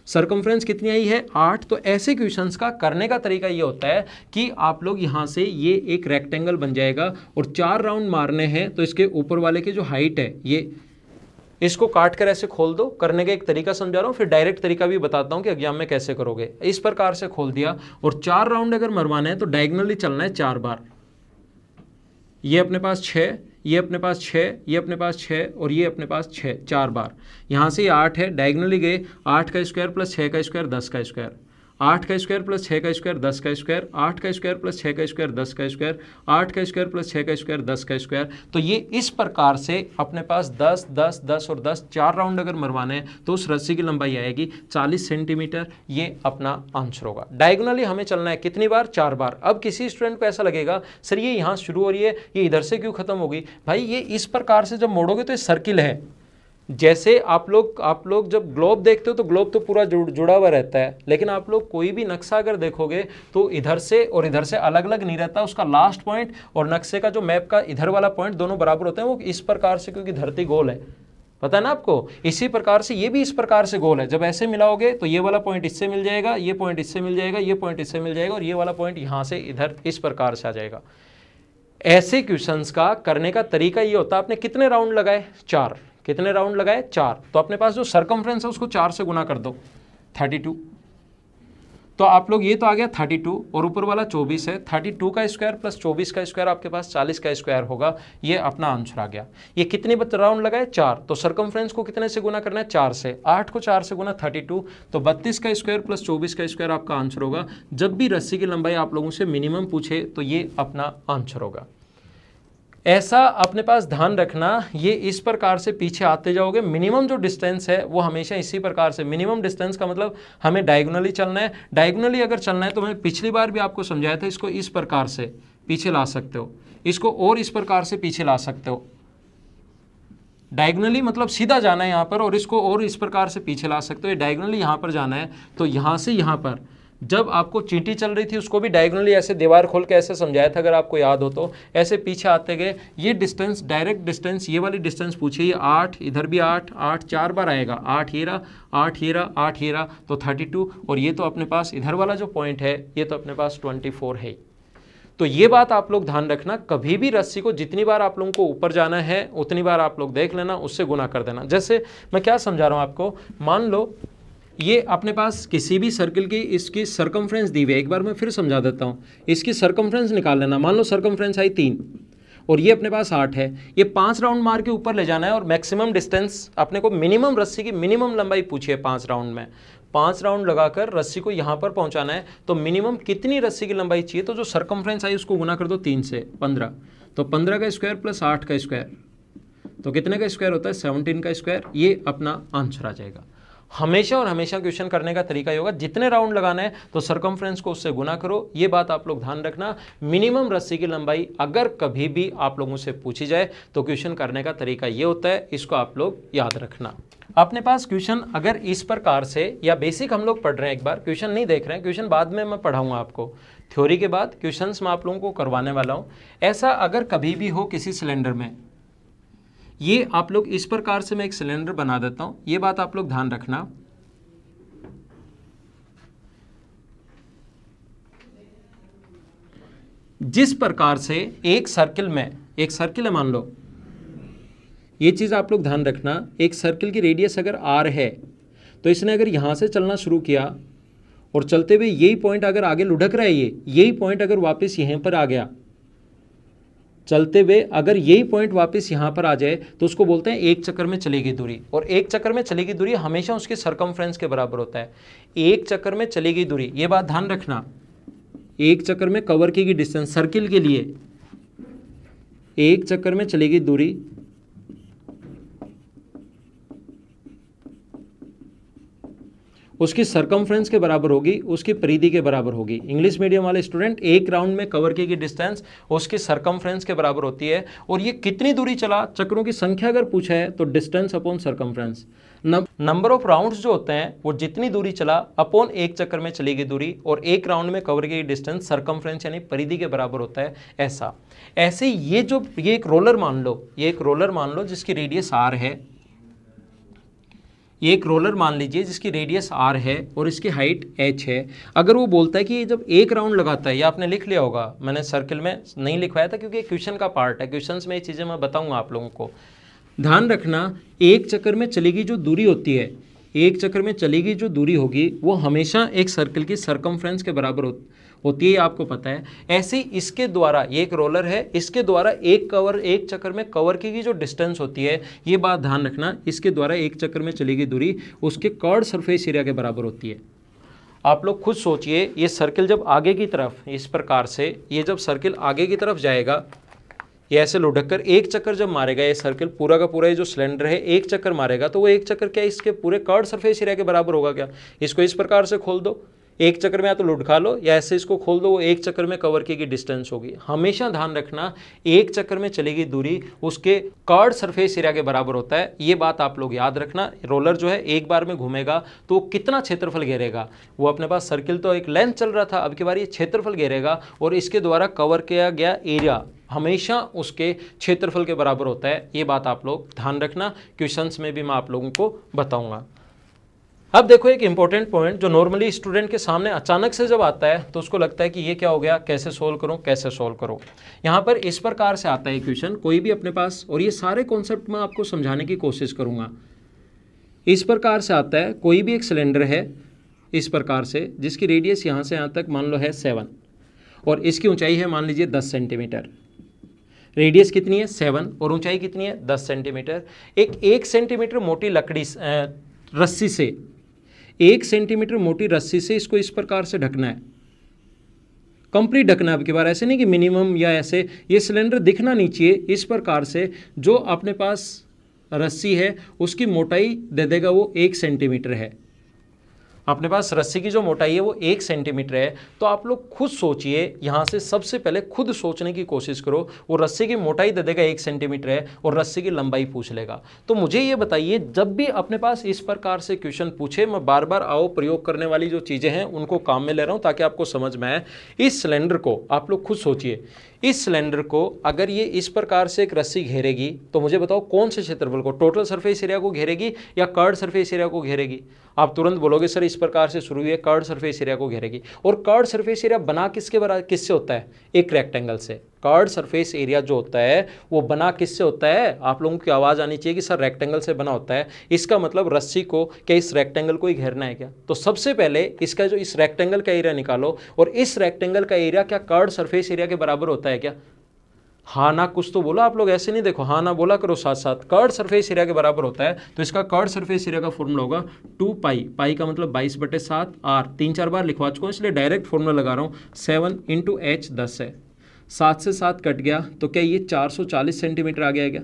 सरकमफ्रेंस कितनी आई है आठ तो ऐसे क्वेश्चंस का करने का तरीका ये होता है कि आप लोग यहाँ से ये एक रेक्टेंगल बन जाएगा और चार राउंड मारने हैं तो इसके ऊपर वाले की जो हाइट है ये इसको काट कर ऐसे खोल दो करने का एक तरीका समझा रहा हूँ फिर डायरेक्ट तरीका भी बताता हूँ कि एग्जाम में कैसे करोगे इस प्रकार से खोल दिया और चार राउंड अगर मरवाना है तो डायगनली चलना है चार बार ये अपने पास छः ये अपने पास छः ये अपने पास छः और ये अपने पास छः चार बार यहाँ से आठ है डायगनली गए आठ का स्क्वायर प्लस छः का स्क्वायर दस का स्क्वायर आठ का स्क्वायर प्लस छः का स्क्वायर दस का स्क्वायर आठ का स्क्वायर प्लस छः का स्क्वायर दस का स्क्वायर आठ का स्क्वायर प्लस छः का स्क्वायर दस का स्क्वायर तो ये इस प्रकार से अपने पास दस दस दस और दस चार राउंड अगर मरवाने हैं तो उस रस्सी की लंबाई आएगी चालीस सेंटीमीटर ये अपना आंसर होगा डायगोनली हमें चलना है कितनी बार चार बार अब किसी स्टूडेंट को ऐसा लगेगा सर ये यहाँ शुरू हो रही है ये इधर से क्यों खत्म होगी भाई ये इस प्रकार से जब मोड़ोगे तो ये सर्किल है जैसे आप लोग आप लोग जब ग्लोब देखते हो तो ग्लोब तो पूरा जुड़ जुड़ा हुआ रहता है लेकिन आप लोग कोई भी नक्शा अगर देखोगे तो इधर से और इधर से अलग अलग नहीं रहता उसका लास्ट पॉइंट और नक्शे का जो मैप का इधर वाला पॉइंट दोनों बराबर होते हैं वो इस प्रकार से क्योंकि धरती गोल है पता है ना आपको इसी प्रकार से ये भी इस प्रकार से गोल है जब ऐसे मिलाओगे तो ये वाला पॉइंट इससे मिल जाएगा ये पॉइंट इससे मिल जाएगा ये पॉइंट इससे मिल जाएगा और ये वाला पॉइंट यहाँ से इधर इस प्रकार से आ जाएगा ऐसे क्वेश्चंस का करने का तरीका ये होता है आपने कितने राउंड लगाए चार कितने राउंड लगाए चार तो अपने पास जो सर्कम्फ्रेंस है उसको चार से गुना कर दो थर्टी टू तो आप लोग ये तो आ गया 32 और ऊपर वाला 24 है 32 का स्क्वायर प्लस 24 का स्क्वायर आपके पास 40 का स्क्वायर होगा ये अपना आंसर आ गया ये कितने बत राउंड लगाए चार तो सर्कमफ्रेंस को कितने से गुना करना है चार से आठ को चार से गुना 32 तो 32 का स्क्वायर प्लस 24 का स्क्वायर आपका आंसर होगा जब भी रस्सी की लंबाई आप लोगों से मिनिमम पूछे तो ये अपना आंसर होगा ऐसा अपने पास ध्यान रखना ये इस प्रकार से पीछे आते जाओगे मिनिमम जो डिस्टेंस है वो हमेशा इसी प्रकार से मिनिमम डिस्टेंस का मतलब हमें डायगोनली चलना है डायगोनली अगर चलना है तो मैं पिछली बार भी आपको समझाया था इसको इस प्रकार से पीछे ला सकते हो इसको और इस प्रकार से पीछे ला सकते हो डायगोनली मतलब सीधा जाना है यहाँ पर और इसको और इस प्रकार से पीछे ला सकते हो डायगोनली यहाँ पर जाना है तो यहाँ से यहाँ पर जब आपको चींटी चल रही थी उसको भी डायगोनली ऐसे दीवार खोल के ऐसे समझाया था अगर आपको याद हो तो ऐसे पीछे आते गए ये डिस्टेंस डायरेक्ट डिस्टेंस ये वाली डिस्टेंस पूछिए ये आठ इधर भी आठ आठ चार बार आएगा आठ हीरा आठ हीरा आठ हीरा तो थर्टी टू और ये तो अपने पास इधर वाला जो पॉइंट है ये तो अपने पास ट्वेंटी फोर है तो ये बात आप लोग ध्यान रखना कभी भी रस्सी को जितनी बार आप लोगों को ऊपर जाना है उतनी बार आप लोग देख लेना उससे गुना कर देना जैसे मैं क्या समझा रहा हूँ आपको मान लो ये अपने पास किसी भी सर्कल की इसकी सरकमफ्रेंस दी हुई है एक बार मैं फिर समझा देता हूँ इसकी सरकमफ्रेंस निकाल लेना मान लो सरकमफ्रेंस आई तीन और ये अपने पास आठ है ये पाँच राउंड मार के ऊपर ले जाना है और मैक्सिमम डिस्टेंस अपने को मिनिमम रस्सी की मिनिमम लंबाई पूछिए पांच पाँच राउंड में पाँच राउंड लगाकर रस्सी को यहाँ पर पहुँचाना है तो मिनिमम कितनी रस्सी की लंबाई चाहिए तो जो सरकमफ्रेंस आई उसको गुना कर दो तीन से पंद्रह तो पंद्रह का स्क्वायर प्लस आठ का स्क्वायर तो कितने का स्क्वायर होता है सेवनटीन का स्क्वायर ये अपना आंसर आ जाएगा हमेशा और हमेशा क्वेश्चन करने का तरीका ये होगा जितने राउंड लगाना है तो सरकमफ्रेंस को उससे गुना करो ये बात आप लोग ध्यान रखना मिनिमम रस्सी की लंबाई अगर कभी भी आप लोगों से पूछी जाए तो क्वेश्चन करने का तरीका ये होता है इसको आप लोग याद रखना अपने पास क्वेश्चन अगर इस प्रकार से या बेसिक हम लोग पढ़ रहे हैं एक बार क्वेश्चन नहीं देख रहे हैं क्वेश्चन बाद में मैं पढ़ाऊंगा आपको थ्योरी के बाद क्वेश्चंस मैं आप लोगों को करवाने वाला हूं ऐसा अगर कभी भी हो किसी सिलेंडर में ये आप लोग इस प्रकार से मैं एक सिलेंडर बना देता हूँ ये बात आप लोग ध्यान रखना जिस प्रकार से एक सर्किल में एक सर्किल है मान लो ये चीज़ आप लोग ध्यान रखना एक सर्किल की रेडियस अगर आर है तो इसने अगर यहां से चलना शुरू किया और चलते हुए यही पॉइंट अगर आगे लुढ़क रहा है ये यही पॉइंट अगर वापस यहीं पर आ गया चलते हुए अगर यही पॉइंट वापस यहाँ पर आ जाए तो उसको बोलते हैं एक चक्कर में चलेगी दूरी और एक चक्कर में चलेगी दूरी हमेशा उसके सरकमफ्रेंस के बराबर होता है एक चक्कर में चलेगी दूरी ये बात ध्यान रखना एक चक्कर में कवर की गई डिस्टेंस सर्किल के लिए एक चक्कर में चलेगी दूरी उसकी सरकमफ्रेंस के बराबर होगी उसकी परिधि के बराबर होगी इंग्लिश मीडियम वाले स्टूडेंट एक राउंड में कवर की गई डिस्टेंस उसकी सरकमफ्रेंस के बराबर होती है और ये कितनी दूरी चला चक्रों की संख्या अगर पूछा है तो distance upon circumference number of rounds जो होते हैं वो जितनी दूरी चला अपॉन एक चक्कर में चली गई दूरी और एक राउंड में कवर की गई डिस्टेंस सरकमफ्रेंस यानी परिधि के बराबर होता है ऐसा ऐसे ये जो ये एक रोलर मान लो ये एक रोलर मान लो जिसकी रेडियस आर है ये एक रोलर मान लीजिए जिसकी रेडियस आर है और इसकी हाइट एच है अगर वो बोलता है कि जब एक राउंड लगाता है या आपने लिख लिया होगा मैंने सर्कल में नहीं लिखवाया था क्योंकि क्वेश्चन का पार्ट है क्वेश्चन में ये चीज़ें मैं बताऊँगा आप लोगों को ध्यान रखना एक चक्कर में चलेगी जो दूरी होती है एक चक्कर में चलेगी जो दूरी होगी वो हमेशा एक सर्कल की सरकम के बराबर होती होती है आपको पता है ऐसे ही इसके द्वारा ये एक रोलर है इसके द्वारा एक कवर एक चक्कर में कवर की जो डिस्टेंस होती है ये बात ध्यान रखना इसके द्वारा एक चक्कर में चली गई दूरी उसके कर्ड सरफेस एरिया के बराबर होती है आप लोग खुद सोचिए ये सर्किल जब आगे की तरफ इस प्रकार से ये जब सर्किल आगे की तरफ जाएगा ये ऐसे लुढ़क कर एक चक्कर जब मारेगा ये सर्किल पूरा का पूरा ये जो सिलेंडर है एक चक्कर मारेगा तो वो एक चक्कर क्या इसके पूरे कर्ड सरफेस एरिया के बराबर होगा क्या इसको इस प्रकार से खोल दो एक चक्कर में या तो खा लो या ऐसे इसको खोल दो वो एक चक्कर में कवर की डिस्टेंस होगी हमेशा ध्यान रखना एक चक्कर में चलेगी दूरी उसके कार्ड सरफेस एरिया के बराबर होता है ये बात आप लोग याद रखना रोलर जो है एक बार में घूमेगा तो कितना क्षेत्रफल घेरेगा वो अपने पास सर्किल तो एक लेंथ चल रहा था अब की बार ये क्षेत्रफल घेरेगा और इसके द्वारा कवर किया गया एरिया हमेशा उसके क्षेत्रफल के बराबर होता है ये बात आप लोग ध्यान रखना क्वेश्चंस में भी मैं आप लोगों को बताऊंगा अब देखो एक इंपॉर्टेंट पॉइंट जो नॉर्मली स्टूडेंट के सामने अचानक से जब आता है तो उसको लगता है कि ये क्या हो गया कैसे सोल्व करो कैसे सोल्व करो यहाँ पर इस प्रकार से आता है क्वेश्चन कोई भी अपने पास और ये सारे कॉन्सेप्ट मैं आपको समझाने की कोशिश करूँगा इस प्रकार से आता है कोई भी एक सिलेंडर है इस प्रकार से जिसकी रेडियस यहाँ से यहाँ तक मान लो है सेवन और इसकी ऊंचाई है मान लीजिए दस सेंटीमीटर रेडियस कितनी है सेवन और ऊंचाई कितनी है दस सेंटीमीटर एक एक सेंटीमीटर मोटी लकड़ी रस्सी से एक सेंटीमीटर मोटी रस्सी से इसको इस प्रकार से ढकना है कंप्लीट ढकना आपके बार ऐसे नहीं कि मिनिमम या ऐसे ये सिलेंडर दिखना नहीं चाहिए इस प्रकार से जो अपने पास रस्सी है उसकी मोटाई दे देगा वो एक सेंटीमीटर है अपने पास रस्सी की जो मोटाई है वो एक सेंटीमीटर है तो आप लोग खुद सोचिए यहाँ से सबसे पहले खुद सोचने की कोशिश करो वो रस्सी की मोटाई दे देगा एक सेंटीमीटर है और रस्सी की लंबाई पूछ लेगा तो मुझे ये बताइए जब भी अपने पास इस प्रकार से क्वेश्चन पूछे मैं बार बार आओ प्रयोग करने वाली जो चीज़ें हैं उनको काम में ले रहा हूँ ताकि आपको समझ में आए इस सिलेंडर को आप लोग खुद सोचिए इस सिलेंडर को अगर ये इस प्रकार से एक रस्सी घेरेगी तो मुझे बताओ कौन से क्षेत्रफल को टोटल सरफेस एरिया को घेरेगी या कर्ड सरफेस एरिया को घेरेगी आप तुरंत बोलोगे सर इस प्रकार से शुरू हुई है कर्ड सरफेस एरिया को घेरेगी और कर्ड सरफेस एरिया बना किसके बरा किससे होता है एक रेक्टेंगल से कार्ड सरफेस एरिया जो होता है वो बना किससे होता है आप लोगों की आवाज़ आनी चाहिए कि सर रेक्टेंगल से बना होता है इसका मतलब रस्सी को क्या इस रेक्टेंगल को ही घेरना है क्या तो सबसे पहले इसका जो इस रेक्टेंगल का एरिया निकालो और इस रेक्टेंगल का एरिया क्या कार्ड सरफेस एरिया के बराबर होता है क्या हाँ ना कुछ तो बोला आप लोग ऐसे नहीं देखो हाँ ना बोला करो साथ साथ कर्ड सरफेस एरिया के बराबर होता है तो इसका कर्ड सरफेस एरिया का फॉर्मूला होगा टू पाई पाई का मतलब बाईस बटे सात आर तीन चार बार लिखवा चुका हूँ इसलिए डायरेक्ट फॉर्मूला लगा रहा हूँ सेवन इंटू एच दस है सात से सात कट गया तो क्या ये 440 सेंटीमीटर आ गया क्या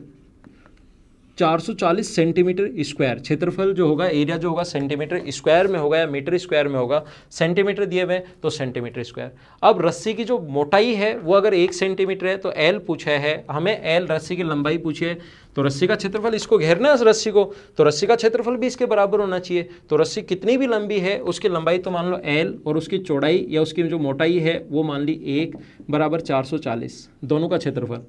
440 सेंटीमीटर स्क्वायर क्षेत्रफल जो होगा एरिया जो होगा सेंटीमीटर स्क्वायर में होगा या मीटर स्क्वायर में होगा सेंटीमीटर दिए हुए तो सेंटीमीटर स्क्वायर अब रस्सी की जो मोटाई है वो अगर एक सेंटीमीटर है तो एल पूछा है हमें एल रस्सी की लंबाई पूछी है तो रस्सी का क्षेत्रफल इसको घेरना है रस्सी को तो रस्सी का क्षेत्रफल भी इसके बराबर होना चाहिए तो रस्सी कितनी भी लंबी है उसकी लंबाई तो मान लो एल और उसकी चौड़ाई या उसकी जो मोटाई है वो मान ली एक बराबर 440 दोनों का क्षेत्रफल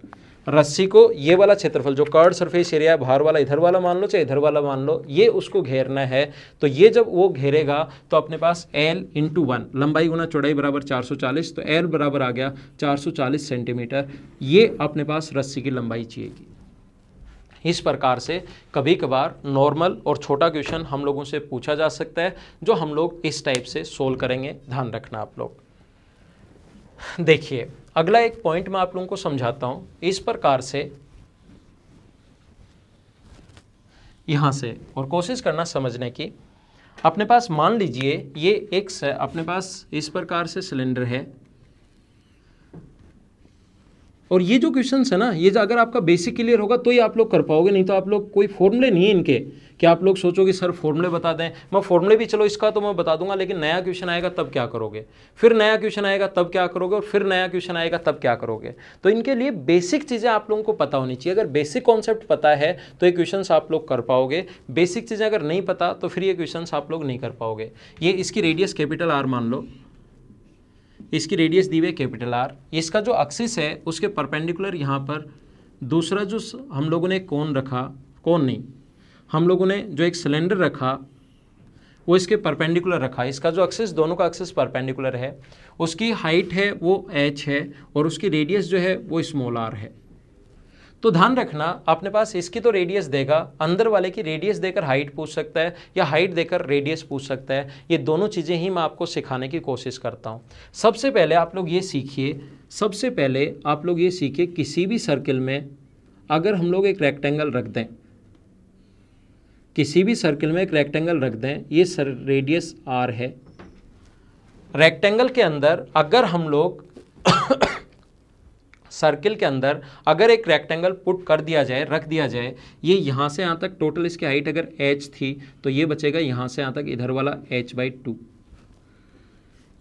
रस्सी को ये वाला क्षेत्रफल जो कर्ड सरफेस एरिया है बाहर वाला इधर वाला मान लो चाहे इधर वाला मान लो ये उसको घेरना है तो ये जब वो घेरेगा तो अपने पास एल इंटू वन लंबाई गुना चौड़ाई बराबर 440 तो एल बराबर आ गया 440 सेंटीमीटर ये अपने पास रस्सी की लंबाई चाहिएगी इस प्रकार से कभी कभार नॉर्मल और छोटा क्वेश्चन हम लोगों से पूछा जा सकता है जो हम लोग इस टाइप से सोल्व करेंगे ध्यान रखना आप लोग देखिए अगला एक पॉइंट मैं आप लोगों को समझाता हूँ इस प्रकार से यहाँ से और कोशिश करना समझने की अपने पास मान लीजिए ये एक अपने पास इस प्रकार से सिलेंडर है और ये जो क्वेश्चन है ना ये अगर आपका बेसिक क्लियर होगा तो ही आप लोग कर पाओगे नहीं तो आप लोग कोई फॉर्मूले नहीं है इनके कि आप लोग सोचोगे सर फॉर्मूले बता दें मैं फॉर्मूले भी चलो इसका तो मैं बता दूंगा लेकिन नया क्वेश्चन आएगा तब क्या करोगे फिर नया क्वेश्चन आएगा तब क्या करोगे और फिर नया क्वेश्चन आएगा तब क्या करोगे तो इनके लिए बेसिक चीज़ें आप लोगों को पता होनी चाहिए अगर बेसिक कॉन्सेप्ट पता है तो ये क्वेश्चन आप लोग कर पाओगे बेसिक चीज़ें अगर नहीं पता तो फिर ये क्वेश्चन आप लोग नहीं कर पाओगे ये इसकी रेडियस कैपिटल आर मान लो इसकी रेडियस दी हुई है कैपिटल आर इसका जो एक्सिस है उसके परपेंडिकुलर यहाँ पर दूसरा जो हम लोगों ने कौन रखा कौन नहीं हम लोगों ने जो एक सिलेंडर रखा वो इसके परपेंडिकुलर रखा इसका जो एक्सेस दोनों का एक्सेस परपेंडिकुलर है उसकी हाइट है वो एच है और उसकी रेडियस जो है वो स्मॉल आर है तो ध्यान रखना अपने पास इसकी तो रेडियस देगा अंदर वाले की रेडियस देकर हाइट पूछ सकता है या हाइट देकर रेडियस पूछ सकता है ये दोनों चीज़ें ही मैं आपको सिखाने की कोशिश करता हूँ सबसे पहले आप लोग ये सीखिए सबसे पहले आप लोग ये सीखिए किसी भी सर्किल में अगर हम लोग एक रेक्टेंगल रख दें किसी भी सर्किल में एक रेक्टेंगल रख दें ये सर रेडियस आर है रेक्टेंगल के अंदर अगर हम लोग सर्किल के अंदर अगर एक रेक्टेंगल पुट कर दिया जाए रख दिया जाए ये यहाँ से यहाँ तक टोटल इसकी हाइट अगर एच थी तो ये बचेगा यहाँ से यहाँ तक इधर वाला एच बाई टू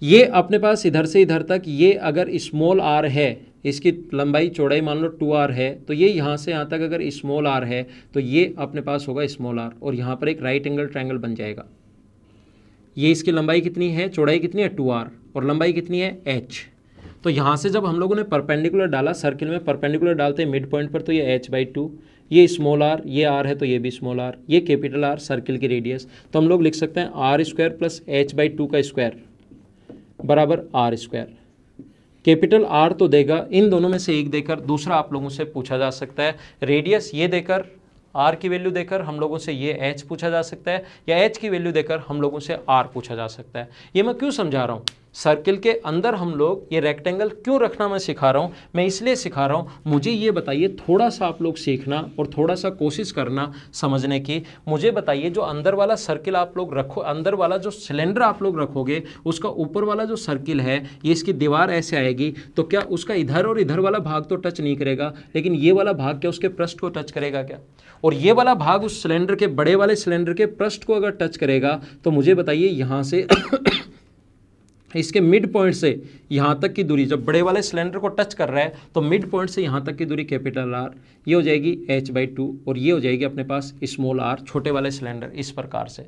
ये अपने पास इधर से इधर तक ये अगर स्मॉल आर है इसकी लंबाई चौड़ाई मान लो टू आर है तो ये यहाँ से यहाँ तक अगर स्मॉल आर है तो ये अपने पास होगा स्मॉल आर और यहाँ पर एक राइट एंगल ट्रायंगल बन जाएगा ये इसकी लंबाई कितनी है चौड़ाई कितनी है टू आर और लंबाई कितनी है एच तो यहाँ से जब हम लोगों ने परपेंडिकुलर डाला सर्किल में परपेंडिकुलर डालते हैं मिड पॉइंट पर तो ये एच बाई टू ये स्मॉल आर ये आर है तो ये भी स्मॉल आर ये कैपिटल आर सर्किल की रेडियस तो हम लोग लिख सकते हैं R square plus H by two का स्क्वायर बराबर आर स्क्वायर कैपिटल आर तो देगा इन दोनों में से एक देकर दूसरा आप लोगों से पूछा जा सकता है रेडियस ये देकर आर की वैल्यू देकर हम लोगों से ये एच पूछा जा सकता है या एच की वैल्यू देकर हम लोगों से आर पूछा जा सकता है ये मैं क्यों समझा रहा हूँ सर्किल के अंदर हम लोग ये रेक्टेंगल क्यों रखना मैं सिखा रहा हूँ मैं इसलिए सिखा रहा हूँ मुझे ये बताइए थोड़ा सा आप लोग सीखना और थोड़ा सा कोशिश करना समझने की मुझे बताइए जो अंदर वाला सर्किल आप लोग रखो अंदर वाला जो सिलेंडर आप लोग रखोगे उसका ऊपर वाला जो सर्किल है ये इसकी दीवार ऐसे आएगी तो क्या उसका इधर और इधर वाला भाग तो टच नहीं करेगा लेकिन ये वाला भाग क्या उसके पृष्ठ को टच करेगा क्या और ये वाला भाग उस सिलेंडर के बड़े वाले सिलेंडर के पृष्ठ को अगर टच करेगा तो मुझे बताइए यहाँ से इसके मिड पॉइंट से यहाँ तक की दूरी जब बड़े वाले सिलेंडर को टच कर रहा है तो मिड पॉइंट से यहाँ तक की दूरी कैपिटल आर ये हो जाएगी एच बाई टू और ये हो जाएगी अपने पास स्मॉल आर छोटे वाले सिलेंडर इस प्रकार से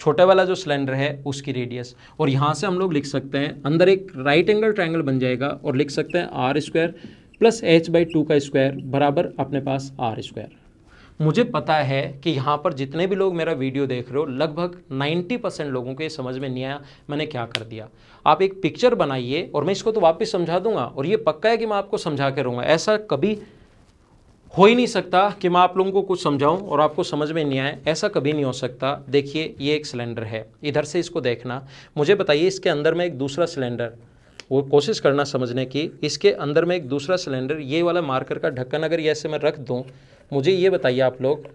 छोटे वाला जो सिलेंडर है उसकी रेडियस और यहाँ से हम लोग लिख सकते हैं अंदर एक राइट एंगल ट्राइंगल बन जाएगा और लिख सकते हैं R square plus H by two का स्क्वायर बराबर अपने पास आर स्क्वायर मुझे पता है कि यहाँ पर जितने भी लोग मेरा वीडियो देख रहे हो लगभग 90 परसेंट लोगों को ये समझ में नहीं आया मैंने क्या कर दिया आप एक पिक्चर बनाइए और मैं इसको तो वापस समझा दूंगा और ये पक्का है कि मैं आपको समझा के रहूँगा ऐसा कभी हो ही नहीं सकता कि मैं आप लोगों को कुछ समझाऊं और आपको समझ में नहीं आए ऐसा कभी नहीं हो सकता देखिए ये एक सिलेंडर है इधर से इसको देखना मुझे बताइए इसके अंदर में एक दूसरा सिलेंडर वो कोशिश करना समझने की इसके अंदर में एक दूसरा सिलेंडर ये वाला मार्कर का ढक्कन अगर ये ऐसे मैं रख दूँ मुझे ये बताइए आप लोग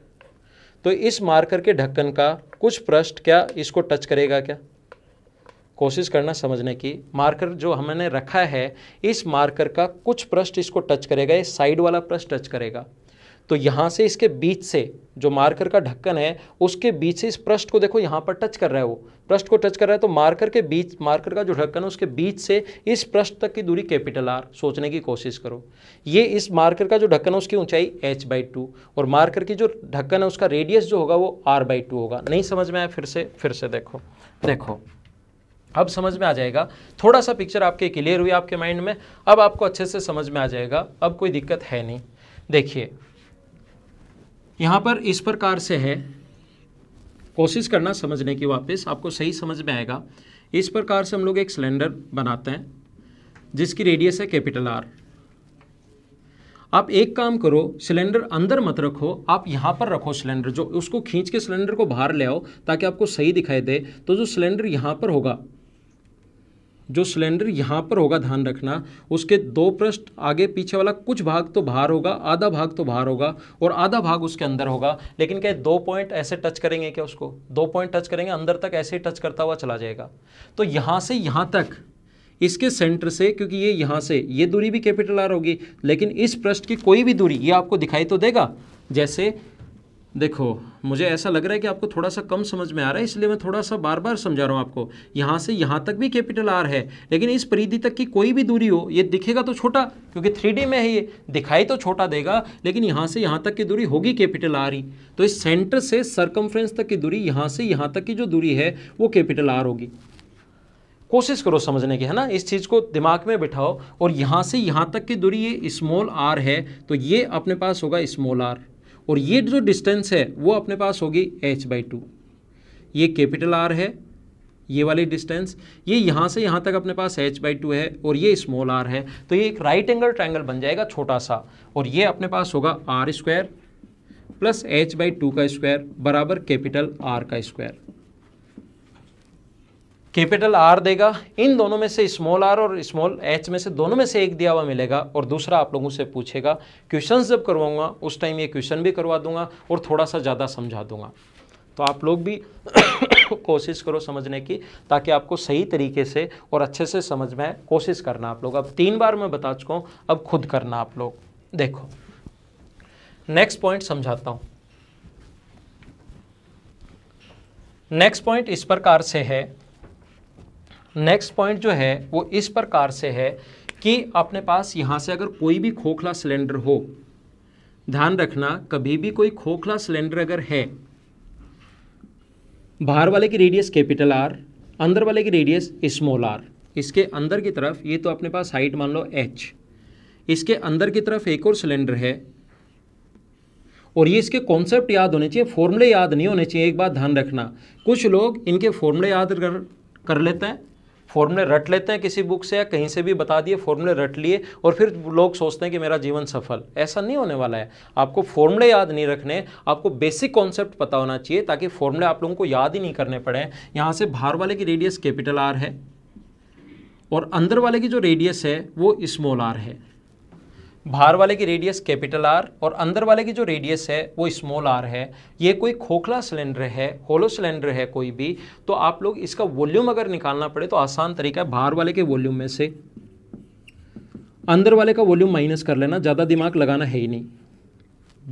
तो इस मार्कर के ढक्कन का कुछ पृष्ठ क्या इसको टच करेगा क्या कोशिश करना समझने की मार्कर जो हमने रखा है इस मार्कर का कुछ पृष्ठ इसको टच करेगा ये साइड वाला पृष्ठ टच करेगा तो यहाँ से इसके बीच से जो मार्कर का ढक्कन है उसके बीच से इस पृष्ठ को देखो यहाँ पर टच कर रहा है वो पृष्ठ को टच कर रहा है तो मार्कर के बीच मार्कर का जो ढक्कन है उसके बीच से इस पृष्ठ तक की दूरी कैपिटल आर सोचने की कोशिश करो ये इस मार्कर का जो ढक्कन है उसकी ऊंचाई एच बाई टू और मार्कर की जो ढक्कन है उसका रेडियस जो होगा वो आर बाई टू होगा नहीं समझ में आया फिर से फिर से देखो देखो अब समझ में आ जाएगा थोड़ा सा पिक्चर आपके क्लियर हुई आपके माइंड में अब आपको अच्छे से समझ में आ जाएगा अब कोई दिक्कत है नहीं देखिए यहाँ पर इस प्रकार से है कोशिश करना समझने की वापस आपको सही समझ में आएगा इस प्रकार से हम लोग एक सिलेंडर बनाते हैं जिसकी रेडियस है कैपिटल आर आप एक काम करो सिलेंडर अंदर मत रखो आप यहाँ पर रखो सिलेंडर जो उसको खींच के सिलेंडर को बाहर ले आओ ताकि आपको सही दिखाई दे तो जो सिलेंडर यहाँ पर होगा जो सिलेंडर यहाँ पर होगा ध्यान रखना उसके दो पृष्ठ आगे पीछे वाला कुछ भाग तो बाहर होगा आधा भाग तो बाहर होगा और आधा भाग उसके अंदर होगा लेकिन क्या दो पॉइंट ऐसे टच करेंगे क्या उसको दो पॉइंट टच करेंगे अंदर तक ऐसे ही टच करता हुआ चला जाएगा तो यहाँ से यहाँ तक इसके सेंटर से क्योंकि ये यहाँ से ये दूरी भी कैपिटल आर होगी लेकिन इस पृष्ठ की कोई भी दूरी ये आपको दिखाई तो देगा जैसे देखो मुझे ऐसा लग रहा है कि आपको थोड़ा सा कम समझ में आ रहा है इसलिए मैं थोड़ा सा बार बार समझा रहा हूँ आपको यहाँ से यहाँ तक भी कैपिटल आर है लेकिन इस परिधि तक की कोई भी दूरी हो ये दिखेगा तो छोटा क्योंकि थ्री में है ये दिखाई तो छोटा देगा लेकिन यहाँ से यहाँ तक की दूरी होगी कैपिटल आर ही तो इस सेंटर से सरकमफ्रेंस तक की दूरी यहाँ से यहाँ तक की जो दूरी है वो कैपिटल आर होगी कोशिश करो समझने की है ना इस चीज़ को दिमाग में बिठाओ और यहाँ से यहाँ तक की दूरी ये स्मॉल आर है तो ये अपने पास होगा स्मॉल आर और ये जो डिस्टेंस है वो अपने पास होगी एच बाई टू ये कैपिटल आर है ये वाली डिस्टेंस ये यहाँ से यहाँ तक अपने पास h बाई टू है और ये स्मॉल r है तो ये एक राइट एंगल ट्रायंगल बन जाएगा छोटा सा और ये अपने पास होगा R square plus H by two का स्क्वायर बराबर कैपिटल आर का स्क्वायर कैपिटल आर देगा इन दोनों में से स्मॉल आर और स्मॉल एच में से दोनों में से एक दिया हुआ मिलेगा और दूसरा आप लोगों से पूछेगा क्वेश्चन जब करवाऊंगा उस टाइम ये क्वेश्चन भी करवा दूंगा और थोड़ा सा ज़्यादा समझा दूंगा तो आप लोग भी कोशिश करो समझने की ताकि आपको सही तरीके से और अच्छे से समझ में कोशिश करना आप लोग अब तीन बार मैं बता चुका हूँ अब खुद करना आप लोग देखो नेक्स्ट पॉइंट समझाता हूँ नेक्स्ट पॉइंट इस प्रकार से है नेक्स्ट पॉइंट जो है वो इस प्रकार से है कि अपने पास यहाँ से अगर कोई भी खोखला सिलेंडर हो ध्यान रखना कभी भी कोई खोखला सिलेंडर अगर है बाहर वाले की रेडियस कैपिटल आर अंदर वाले की रेडियस स्मॉल आर इसके अंदर की तरफ ये तो अपने पास हाइट मान लो एच इसके अंदर की तरफ एक और सिलेंडर है और ये इसके कॉन्सेप्ट याद होने चाहिए फॉर्मूले याद नहीं होने चाहिए एक बात ध्यान रखना कुछ लोग इनके फॉर्मूले याद कर कर लेते हैं फॉर्मूले रट लेते हैं किसी बुक से या कहीं से भी बता दिए फॉर्मूले रट लिए और फिर लोग सोचते हैं कि मेरा जीवन सफल ऐसा नहीं होने वाला है आपको फॉर्मूले याद नहीं रखने आपको बेसिक कॉन्सेप्ट पता होना चाहिए ताकि फॉर्मूले आप लोगों को याद ही नहीं करने पड़े यहाँ से बाहर वाले की रेडियस कैपिटल आर है और अंदर वाले की जो रेडियस है वो स्मॉल आर है बाहर वाले की रेडियस कैपिटल आर और अंदर वाले की जो रेडियस है वो स्मॉल आर है ये कोई खोखला सिलेंडर है होलो सिलेंडर है कोई भी तो आप लोग इसका वॉल्यूम अगर निकालना पड़े तो आसान तरीका है बाहर वाले के वॉल्यूम में से अंदर वाले का वॉल्यूम माइनस कर लेना ज़्यादा दिमाग लगाना है ही नहीं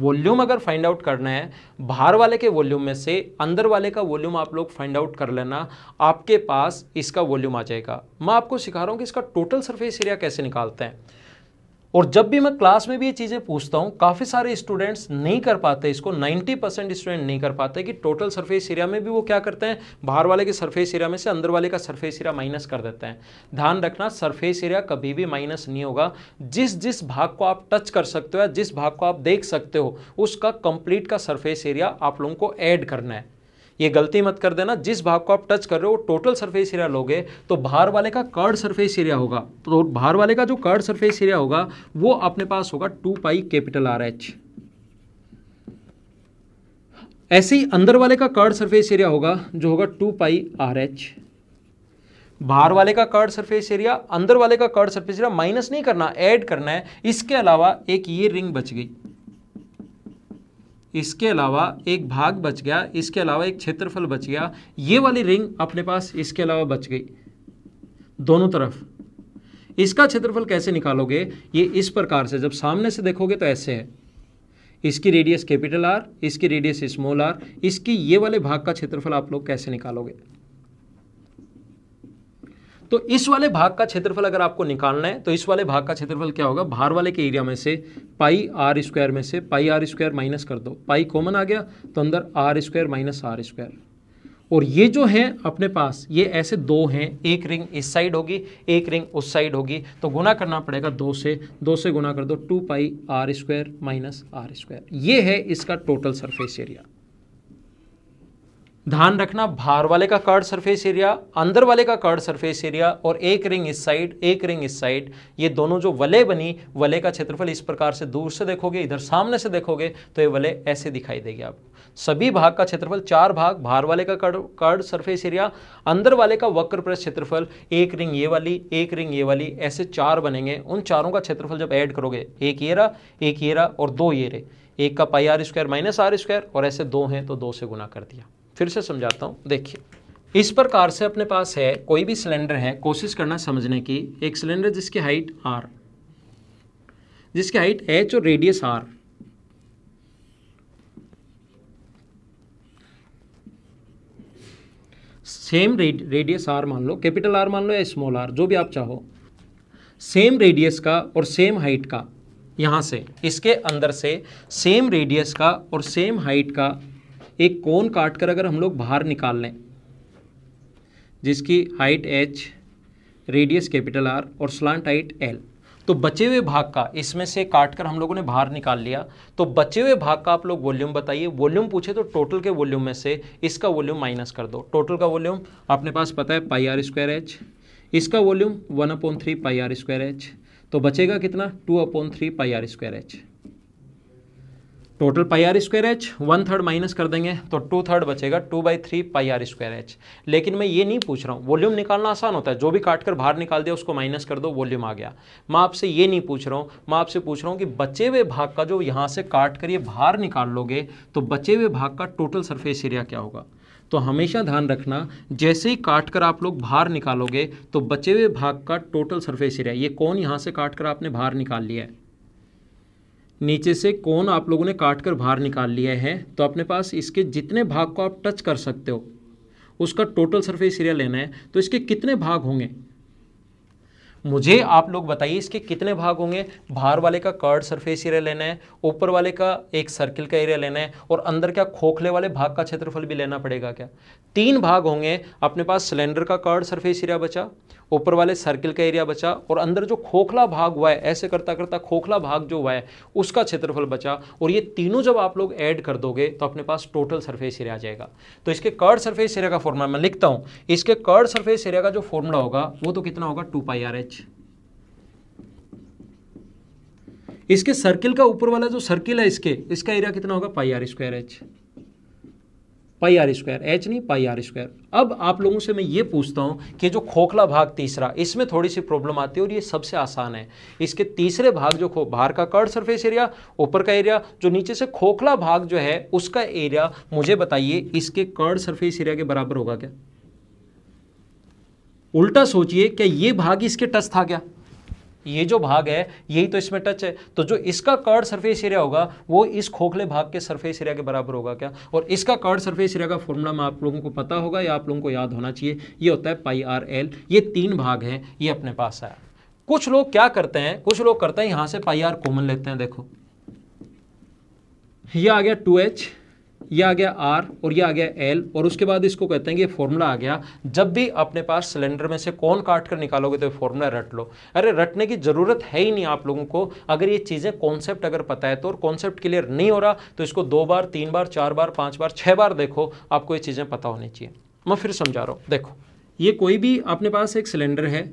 वॉल्यूम अगर फाइंड आउट करना है बाहर वाले के वॉल्यूम में से अंदर वाले का वॉल्यूम आप लोग फाइंड आउट कर लेना आपके पास इसका वॉल्यूम आ जाएगा मैं आपको सिखा रहा हूँ कि इसका टोटल सरफेस एरिया कैसे निकालते हैं और जब भी मैं क्लास में भी ये चीज़ें पूछता हूँ काफ़ी सारे स्टूडेंट्स नहीं कर पाते इसको 90 परसेंट स्टूडेंट नहीं कर पाते कि टोटल सरफेस एरिया में भी वो क्या करते हैं बाहर वाले के सरफेस एरिया में से अंदर वाले का सरफेस एरिया माइनस कर देते हैं ध्यान रखना सरफेस एरिया कभी भी माइनस नहीं होगा जिस जिस भाग को आप टच कर सकते हो या जिस भाग को आप देख सकते हो उसका कंप्लीट का सरफेस एरिया आप लोगों को ऐड करना है ये गलती मत कर देना जिस भाग को आप टच कर रहे हो टोटल सरफेस एरिया लोगे तो बाहर वाले का कर्ड सरफेस एरिया होगा तो बाहर वाले का जो कर्ड सरफेस एरिया होगा वो अपने पास होगा two pi capital R H ऐसे ही अंदर वाले का कर्ड सरफेस एरिया होगा जो होगा टू पाई आर एच बाहर वाले का कर्ड सरफेस एरिया अंदर वाले का कर्ड सरफेस एरिया माइनस नहीं करना ऐड करना है इसके अलावा एक ये रिंग बच गई इसके अलावा एक भाग बच गया इसके अलावा एक क्षेत्रफल बच गया ये वाली रिंग अपने पास इसके अलावा बच गई दोनों तरफ इसका क्षेत्रफल कैसे निकालोगे ये इस प्रकार से जब सामने से देखोगे तो ऐसे है इसकी रेडियस कैपिटल आर इसकी रेडियस स्मॉल आर इसकी ये वाले भाग का क्षेत्रफल आप लोग कैसे निकालोगे तो इस वाले भाग का क्षेत्रफल अगर आपको निकालना है तो इस वाले भाग का क्षेत्रफल क्या होगा बाहर वाले के एरिया में से पाई आर स्क्वायर में से पाई आर स्क्वायर माइनस कर दो पाई कॉमन आ गया तो अंदर R square minus R square और ये जो है अपने पास ये ऐसे दो हैं एक रिंग इस साइड होगी एक रिंग उस साइड होगी तो गुना करना पड़ेगा दो से दो से गुना कर दो two pi R square minus R square ये है इसका टोटल सरफेस एरिया ध्यान रखना बाहर वाले का कर्ड सरफेस एरिया अंदर वाले का कर्ड सरफेस एरिया और एक रिंग इस साइड एक रिंग इस साइड ये दोनों जो वले बनी वले का क्षेत्रफल इस प्रकार से दूर से देखोगे इधर सामने से देखोगे तो ये वले ऐसे दिखाई देगी आपको सभी भाग का क्षेत्रफल चार भाग बाहर वाले का कर्ड कर्ड सरफेस एरिया अंदर वाले का वक्र प्रेस क्षेत्रफल एक रिंग ये वाली एक रिंग ये वाली ऐसे चार बनेंगे उन चारों का क्षेत्रफल जब ऐड करोगे एक येरा एक येरा और दो येरे एक का pi R square minus R square और ऐसे दो हैं तो दो से गुना कर दिया फिर से समझाता हूँ देखिए इस प्रकार से अपने पास है कोई भी सिलेंडर है कोशिश करना समझने की एक सिलेंडर जिसकी हाइट आर जिसकी हाइट एच और radius R same radius R मान लो कैपिटल आर मान लो या स्मॉल आर जो भी आप चाहो सेम रेडियस का और सेम हाइट का यहां से इसके अंदर से सेम रेडियस का और सेम हाइट का एक कोन काट कर अगर हम लोग बाहर निकाल लें जिसकी height H radius capital R और स्लांट हाइट एल तो बचे हुए भाग का इसमें से काट कर हम लोगों ने बाहर निकाल लिया तो बचे हुए भाग का आप लोग वॉल्यूम बताइए वॉल्यूम पूछे तो टोटल के वॉल्यूम में से इसका वॉल्यूम माइनस कर दो टोटल का वॉल्यूम अपने पास पता है पाई आर स्क्वायर एच इसका volume one upon three pi R square H तो बचेगा कितना two upon three pi R square H total pi R square H one third minus कर देंगे तो टू थर्ड बचेगा two by three pi R square H लेकिन मैं ये नहीं पूछ रहा हूँ वॉल्यूम निकालना आसान होता है जो भी काट कर बाहर निकाल दिया उसको माइनस कर दो वॉल्यूम आ गया मैं आपसे ये नहीं पूछ रहा हूँ मैं आपसे पूछ रहा हूँ कि बचे हुए भाग का जो यहाँ से काट कर ये बाहर निकाल लोगे तो बचे हुए भाग का टोटल सरफेस एरिया क्या होगा तो हमेशा ध्यान रखना जैसे ही काट कर आप लोग बाहर निकालोगे तो बचे हुए भाग का टोटल सरफेस एरिया ये कौन यहाँ से काट कर आपने बाहर निकाल लिया है नीचे से कोन आप लोगों ने काट कर बाहर निकाल लिए हैं तो अपने पास इसके जितने भाग को आप टच कर सकते हो उसका टोटल सरफेस एरिया लेना है तो इसके कितने भाग होंगे मुझे आप लोग बताइए इसके कितने भाग होंगे बाहर वाले का कर्ड सरफेस एरिया लेना है ऊपर वाले का एक सर्किल का एरिया लेना है और अंदर क्या खोखले वाले भाग का क्षेत्रफल भी लेना पड़ेगा क्या तीन भाग होंगे अपने पास सिलेंडर का कर्ड सरफेस एरिया बचा ऊपर वाले सर्किल का एरिया बचा और अंदर जो खोखला भाग हुआ है ऐसे करता करता खोखला भाग जो हुआ है उसका क्षेत्रफल बचा और ये तीनों जब आप लोग ऐड कर दोगे तो अपने पास टोटल सरफेस एरिया आ जाएगा तो इसके कर्ड सरफेस एरिया का फॉर्मूला मैं लिखता हूँ इसके कर्ड सरफेस एरिया का जो फॉर्मूला होगा वो तो कितना होगा टू पाई आर एच इसके सर्किल का ऊपर वाला जो सर्किल है इसके इसका एरिया कितना होगा pi R square H pi R square H नहीं पाई आर स्क्वायर अब आप लोगों से मैं ये पूछता हूँ कि जो खोखला भाग तीसरा इसमें थोड़ी सी प्रॉब्लम आती है और ये सबसे आसान है इसके तीसरे भाग जो खो बाहर का कर्ड सरफेस एरिया ऊपर का एरिया जो नीचे से खोखला भाग जो है उसका एरिया मुझे बताइए इसके कर्ड सरफेस एरिया के बराबर होगा क्या उल्टा सोचिए क्या ये भाग इसके टच था क्या ये जो भाग है यही तो इसमें टच है तो जो इसका कर्ड सरफेस एरिया होगा वो इस खोखले भाग के सरफेस एरिया के बराबर होगा क्या और इसका कर्ड सरफेस एरिया का फॉर्मूला में आप लोगों को पता होगा या आप लोगों को याद होना चाहिए ये होता है पाई आर एल ये तीन भाग हैं ये अपने पास आया कुछ लोग क्या करते हैं कुछ लोग करते हैं यहां से पाई आर कॉमन लेते हैं देखो ये आ गया टू एच ये आ गया आर और ये आ गया एल और उसके बाद इसको कहते हैं कि फॉर्मूला आ गया जब भी अपने पास सिलेंडर में से कौन काट कर निकालोगे तो फॉर्मूला रट लो अरे रटने की ज़रूरत है ही नहीं आप लोगों को अगर ये चीज़ें कॉन्सेप्ट अगर पता है तो और कॉन्सेप्ट क्लियर नहीं हो रहा तो इसको दो बार तीन बार चार बार पाँच बार छः बार देखो आपको ये चीज़ें पता होनी चाहिए मैं फिर समझा रहा हूँ देखो ये कोई भी अपने पास एक सिलेंडर है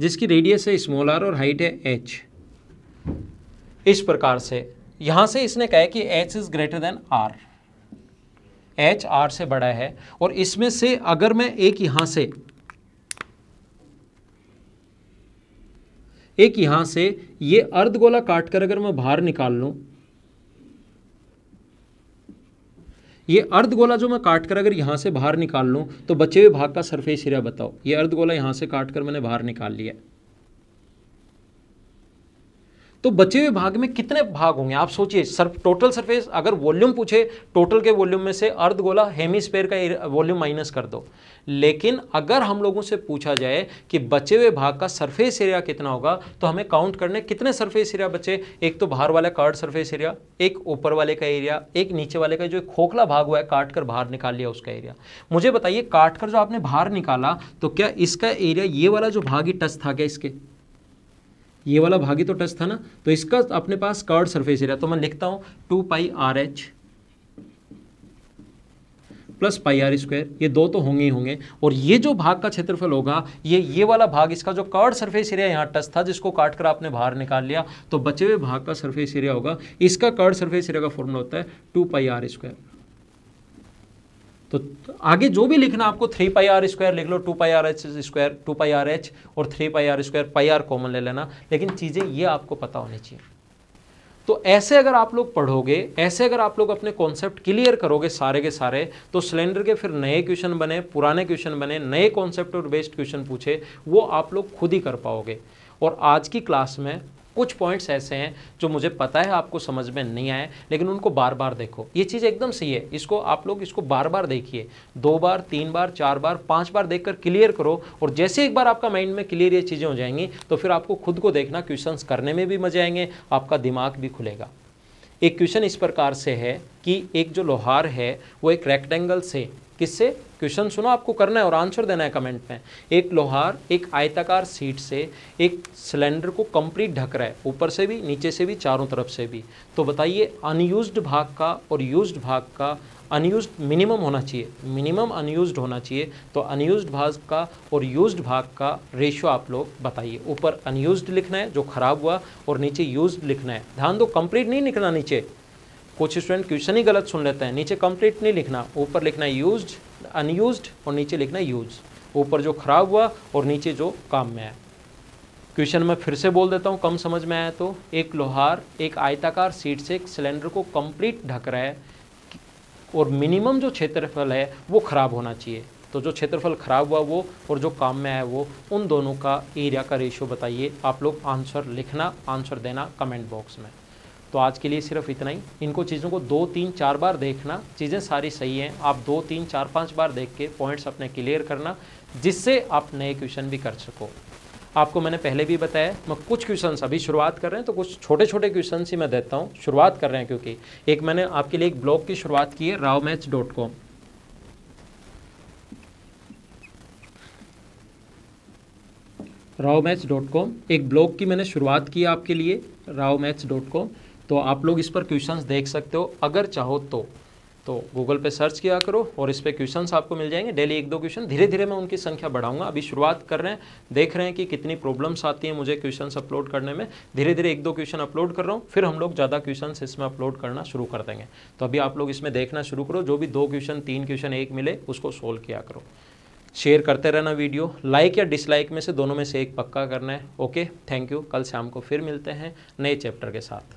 जिसकी रेडियस है स्मॉल आर और हाइट है एच इस प्रकार से यहां से इसने कहा कि H is greater than R H R से बड़ा है और इसमें से अगर मैं एक यहां से एक यहां से ये अर्ध गोला काटकर अगर मैं बाहर निकाल लू ये अर्ध गोला जो मैं काट कर अगर यहां से बाहर निकाल लूं तो बचे हुए भाग का सरफेस एरिया बताओ ये अर्ध गोला से काट कर मैंने बाहर निकाल लिया तो बचे हुए भाग में कितने भाग होंगे आप सोचिए सर टोटल सरफेस अगर वॉल्यूम पूछे टोटल के वॉल्यूम में से अर्ध गोला हेमिस्फेयर का वॉल्यूम माइनस कर दो लेकिन अगर हम लोगों से पूछा जाए कि बचे हुए भाग का सरफेस एरिया कितना होगा तो हमें काउंट करने कितने सरफेस एरिया बचे एक तो बाहर वाला कार्ड सरफेस एरिया एक ऊपर वाले का एरिया एक नीचे वाले का जो खोखला भाग हुआ है काट कर बाहर निकाल लिया उसका एरिया मुझे बताइए काट कर जो आपने बाहर निकाला तो क्या इसका एरिया ये वाला जो भाग ही टच था क्या इसके ये वाला भाग ही तो टच था ना तो इसका अपने पास कर्ड सरफेस एरिया तो मैं लिखता हूँ two pi R H plus pi R square ये दो तो होंगे ही होंगे और ये जो भाग का क्षेत्रफल होगा ये ये वाला भाग इसका जो कर्ड सरफेस एरिया यहाँ टच था जिसको काट कर आपने बाहर निकाल लिया तो बचे हुए भाग का सरफेस एरिया होगा इसका कर्ड सरफेस एरिया का फॉर्मूला होता है टू पाई आर स्क्वायर तो आगे जो भी लिखना आपको थ्री पाई आर स्क्वायर लिख लो two pi R H square two pi R H और three pi R square pi R common ले लेना लेकिन चीज़ें ये आपको पता होनी चाहिए तो ऐसे अगर आप लोग पढ़ोगे ऐसे अगर आप लोग अपने कॉन्सेप्ट क्लियर करोगे सारे के सारे तो सिलेंडर के फिर नए क्वेश्चन बने पुराने क्वेश्चन बने नए कॉन्सेप्ट और बेस्ड क्वेश्चन पूछे वो आप लोग खुद ही कर पाओगे और आज की क्लास में कुछ पॉइंट्स ऐसे हैं जो मुझे पता है आपको समझ में नहीं आए लेकिन उनको बार बार देखो ये चीज़ एकदम सही है इसको आप लोग इसको बार बार देखिए दो बार तीन बार चार बार पाँच बार देख क्लियर करो और जैसे एक बार आपका माइंड में क्लियर ये चीज़ें हो जाएंगी तो फिर आपको खुद को देखना क्वेश्चन करने में भी मजे आएंगे आपका दिमाग भी खुलेगा एक क्वेश्चन इस प्रकार से है कि एक जो लोहार है वो एक रेक्टेंगल से किससे क्वेश्चन सुनो आपको करना है और आंसर देना है कमेंट में एक लोहार एक आयताकार सीट से एक सिलेंडर को कंप्लीट ढक रहा है ऊपर से भी नीचे से भी चारों तरफ से भी तो बताइए अनयूज्ड भाग का और यूज्ड भाग का अनयूज मिनिमम होना चाहिए मिनिमम अनयूज होना चाहिए तो अनयूज भाग का और यूज भाग का रेशियो आप लोग बताइए ऊपर अनयूज लिखना है जो खराब हुआ और नीचे यूज लिखना है ध्यान दो कंप्लीट नहीं लिखना नीचे कुछ स्टूडेंट क्वेश्चन ही गलत सुन लेते हैं नीचे कंप्लीट नहीं लिखना ऊपर लिखना यूज अनयूज और नीचे लिखना यूज ऊपर जो खराब हुआ और नीचे जो काम में आया क्वेश्चन मैं फिर से बोल देता हूँ कम समझ में आया तो एक लोहार एक आयताकार सीट से एक सिलेंडर को कंप्लीट ढक रहा है और मिनिमम जो क्षेत्रफल है वो ख़राब होना चाहिए तो जो क्षेत्रफल ख़राब हुआ वो और जो काम में आया वो उन दोनों का एरिया का रेशियो बताइए आप लोग आंसर लिखना आंसर देना कमेंट बॉक्स में तो आज के लिए सिर्फ इतना ही इनको चीज़ों को दो तीन चार बार देखना चीज़ें सारी सही हैं आप दो तीन चार पाँच बार देख के पॉइंट्स अपने क्लियर करना जिससे आप नए क्वेश्चन भी कर सको आपको मैंने पहले भी बताया मैं कुछ क्वेश्चन अभी शुरुआत कर रहे हैं तो कुछ छोटे छोटे क्वेश्चन ही मैं देता हूँ शुरुआत कर रहे हैं क्योंकि एक मैंने आपके लिए एक ब्लॉग की शुरुआत की है Rao maths dot com Rao maths dot com एक ब्लॉग की मैंने शुरुआत की आपके लिए राव मैच डॉट कॉम तो आप लोग इस पर क्वेश्चंस देख सकते हो अगर चाहो तो तो गूगल पे सर्च किया करो और इस पर क्वेश्चंस आपको मिल जाएंगे डेली एक दो क्वेश्चन धीरे धीरे मैं उनकी संख्या बढ़ाऊंगा अभी शुरुआत कर रहे हैं देख रहे हैं कि कितनी प्रॉब्लम्स आती हैं मुझे क्वेश्चंस अपलोड करने में धीरे धीरे एक दो क्वेश्चन अपलोड कर रहा हूँ फिर हम लोग ज़्यादा क्वेश्चन इसमें अपलोड करना शुरू कर देंगे तो अभी आप लोग इसमें देखना शुरू करो जो भी दो क्वेश्चन तीन क्वेश्चन एक मिले उसको सोल्व किया करो शेयर करते रहना वीडियो लाइक या डिसलाइक में से दोनों में से एक पक्का करना है ओके थैंक यू कल शाम को फिर मिलते हैं नए चैप्टर के साथ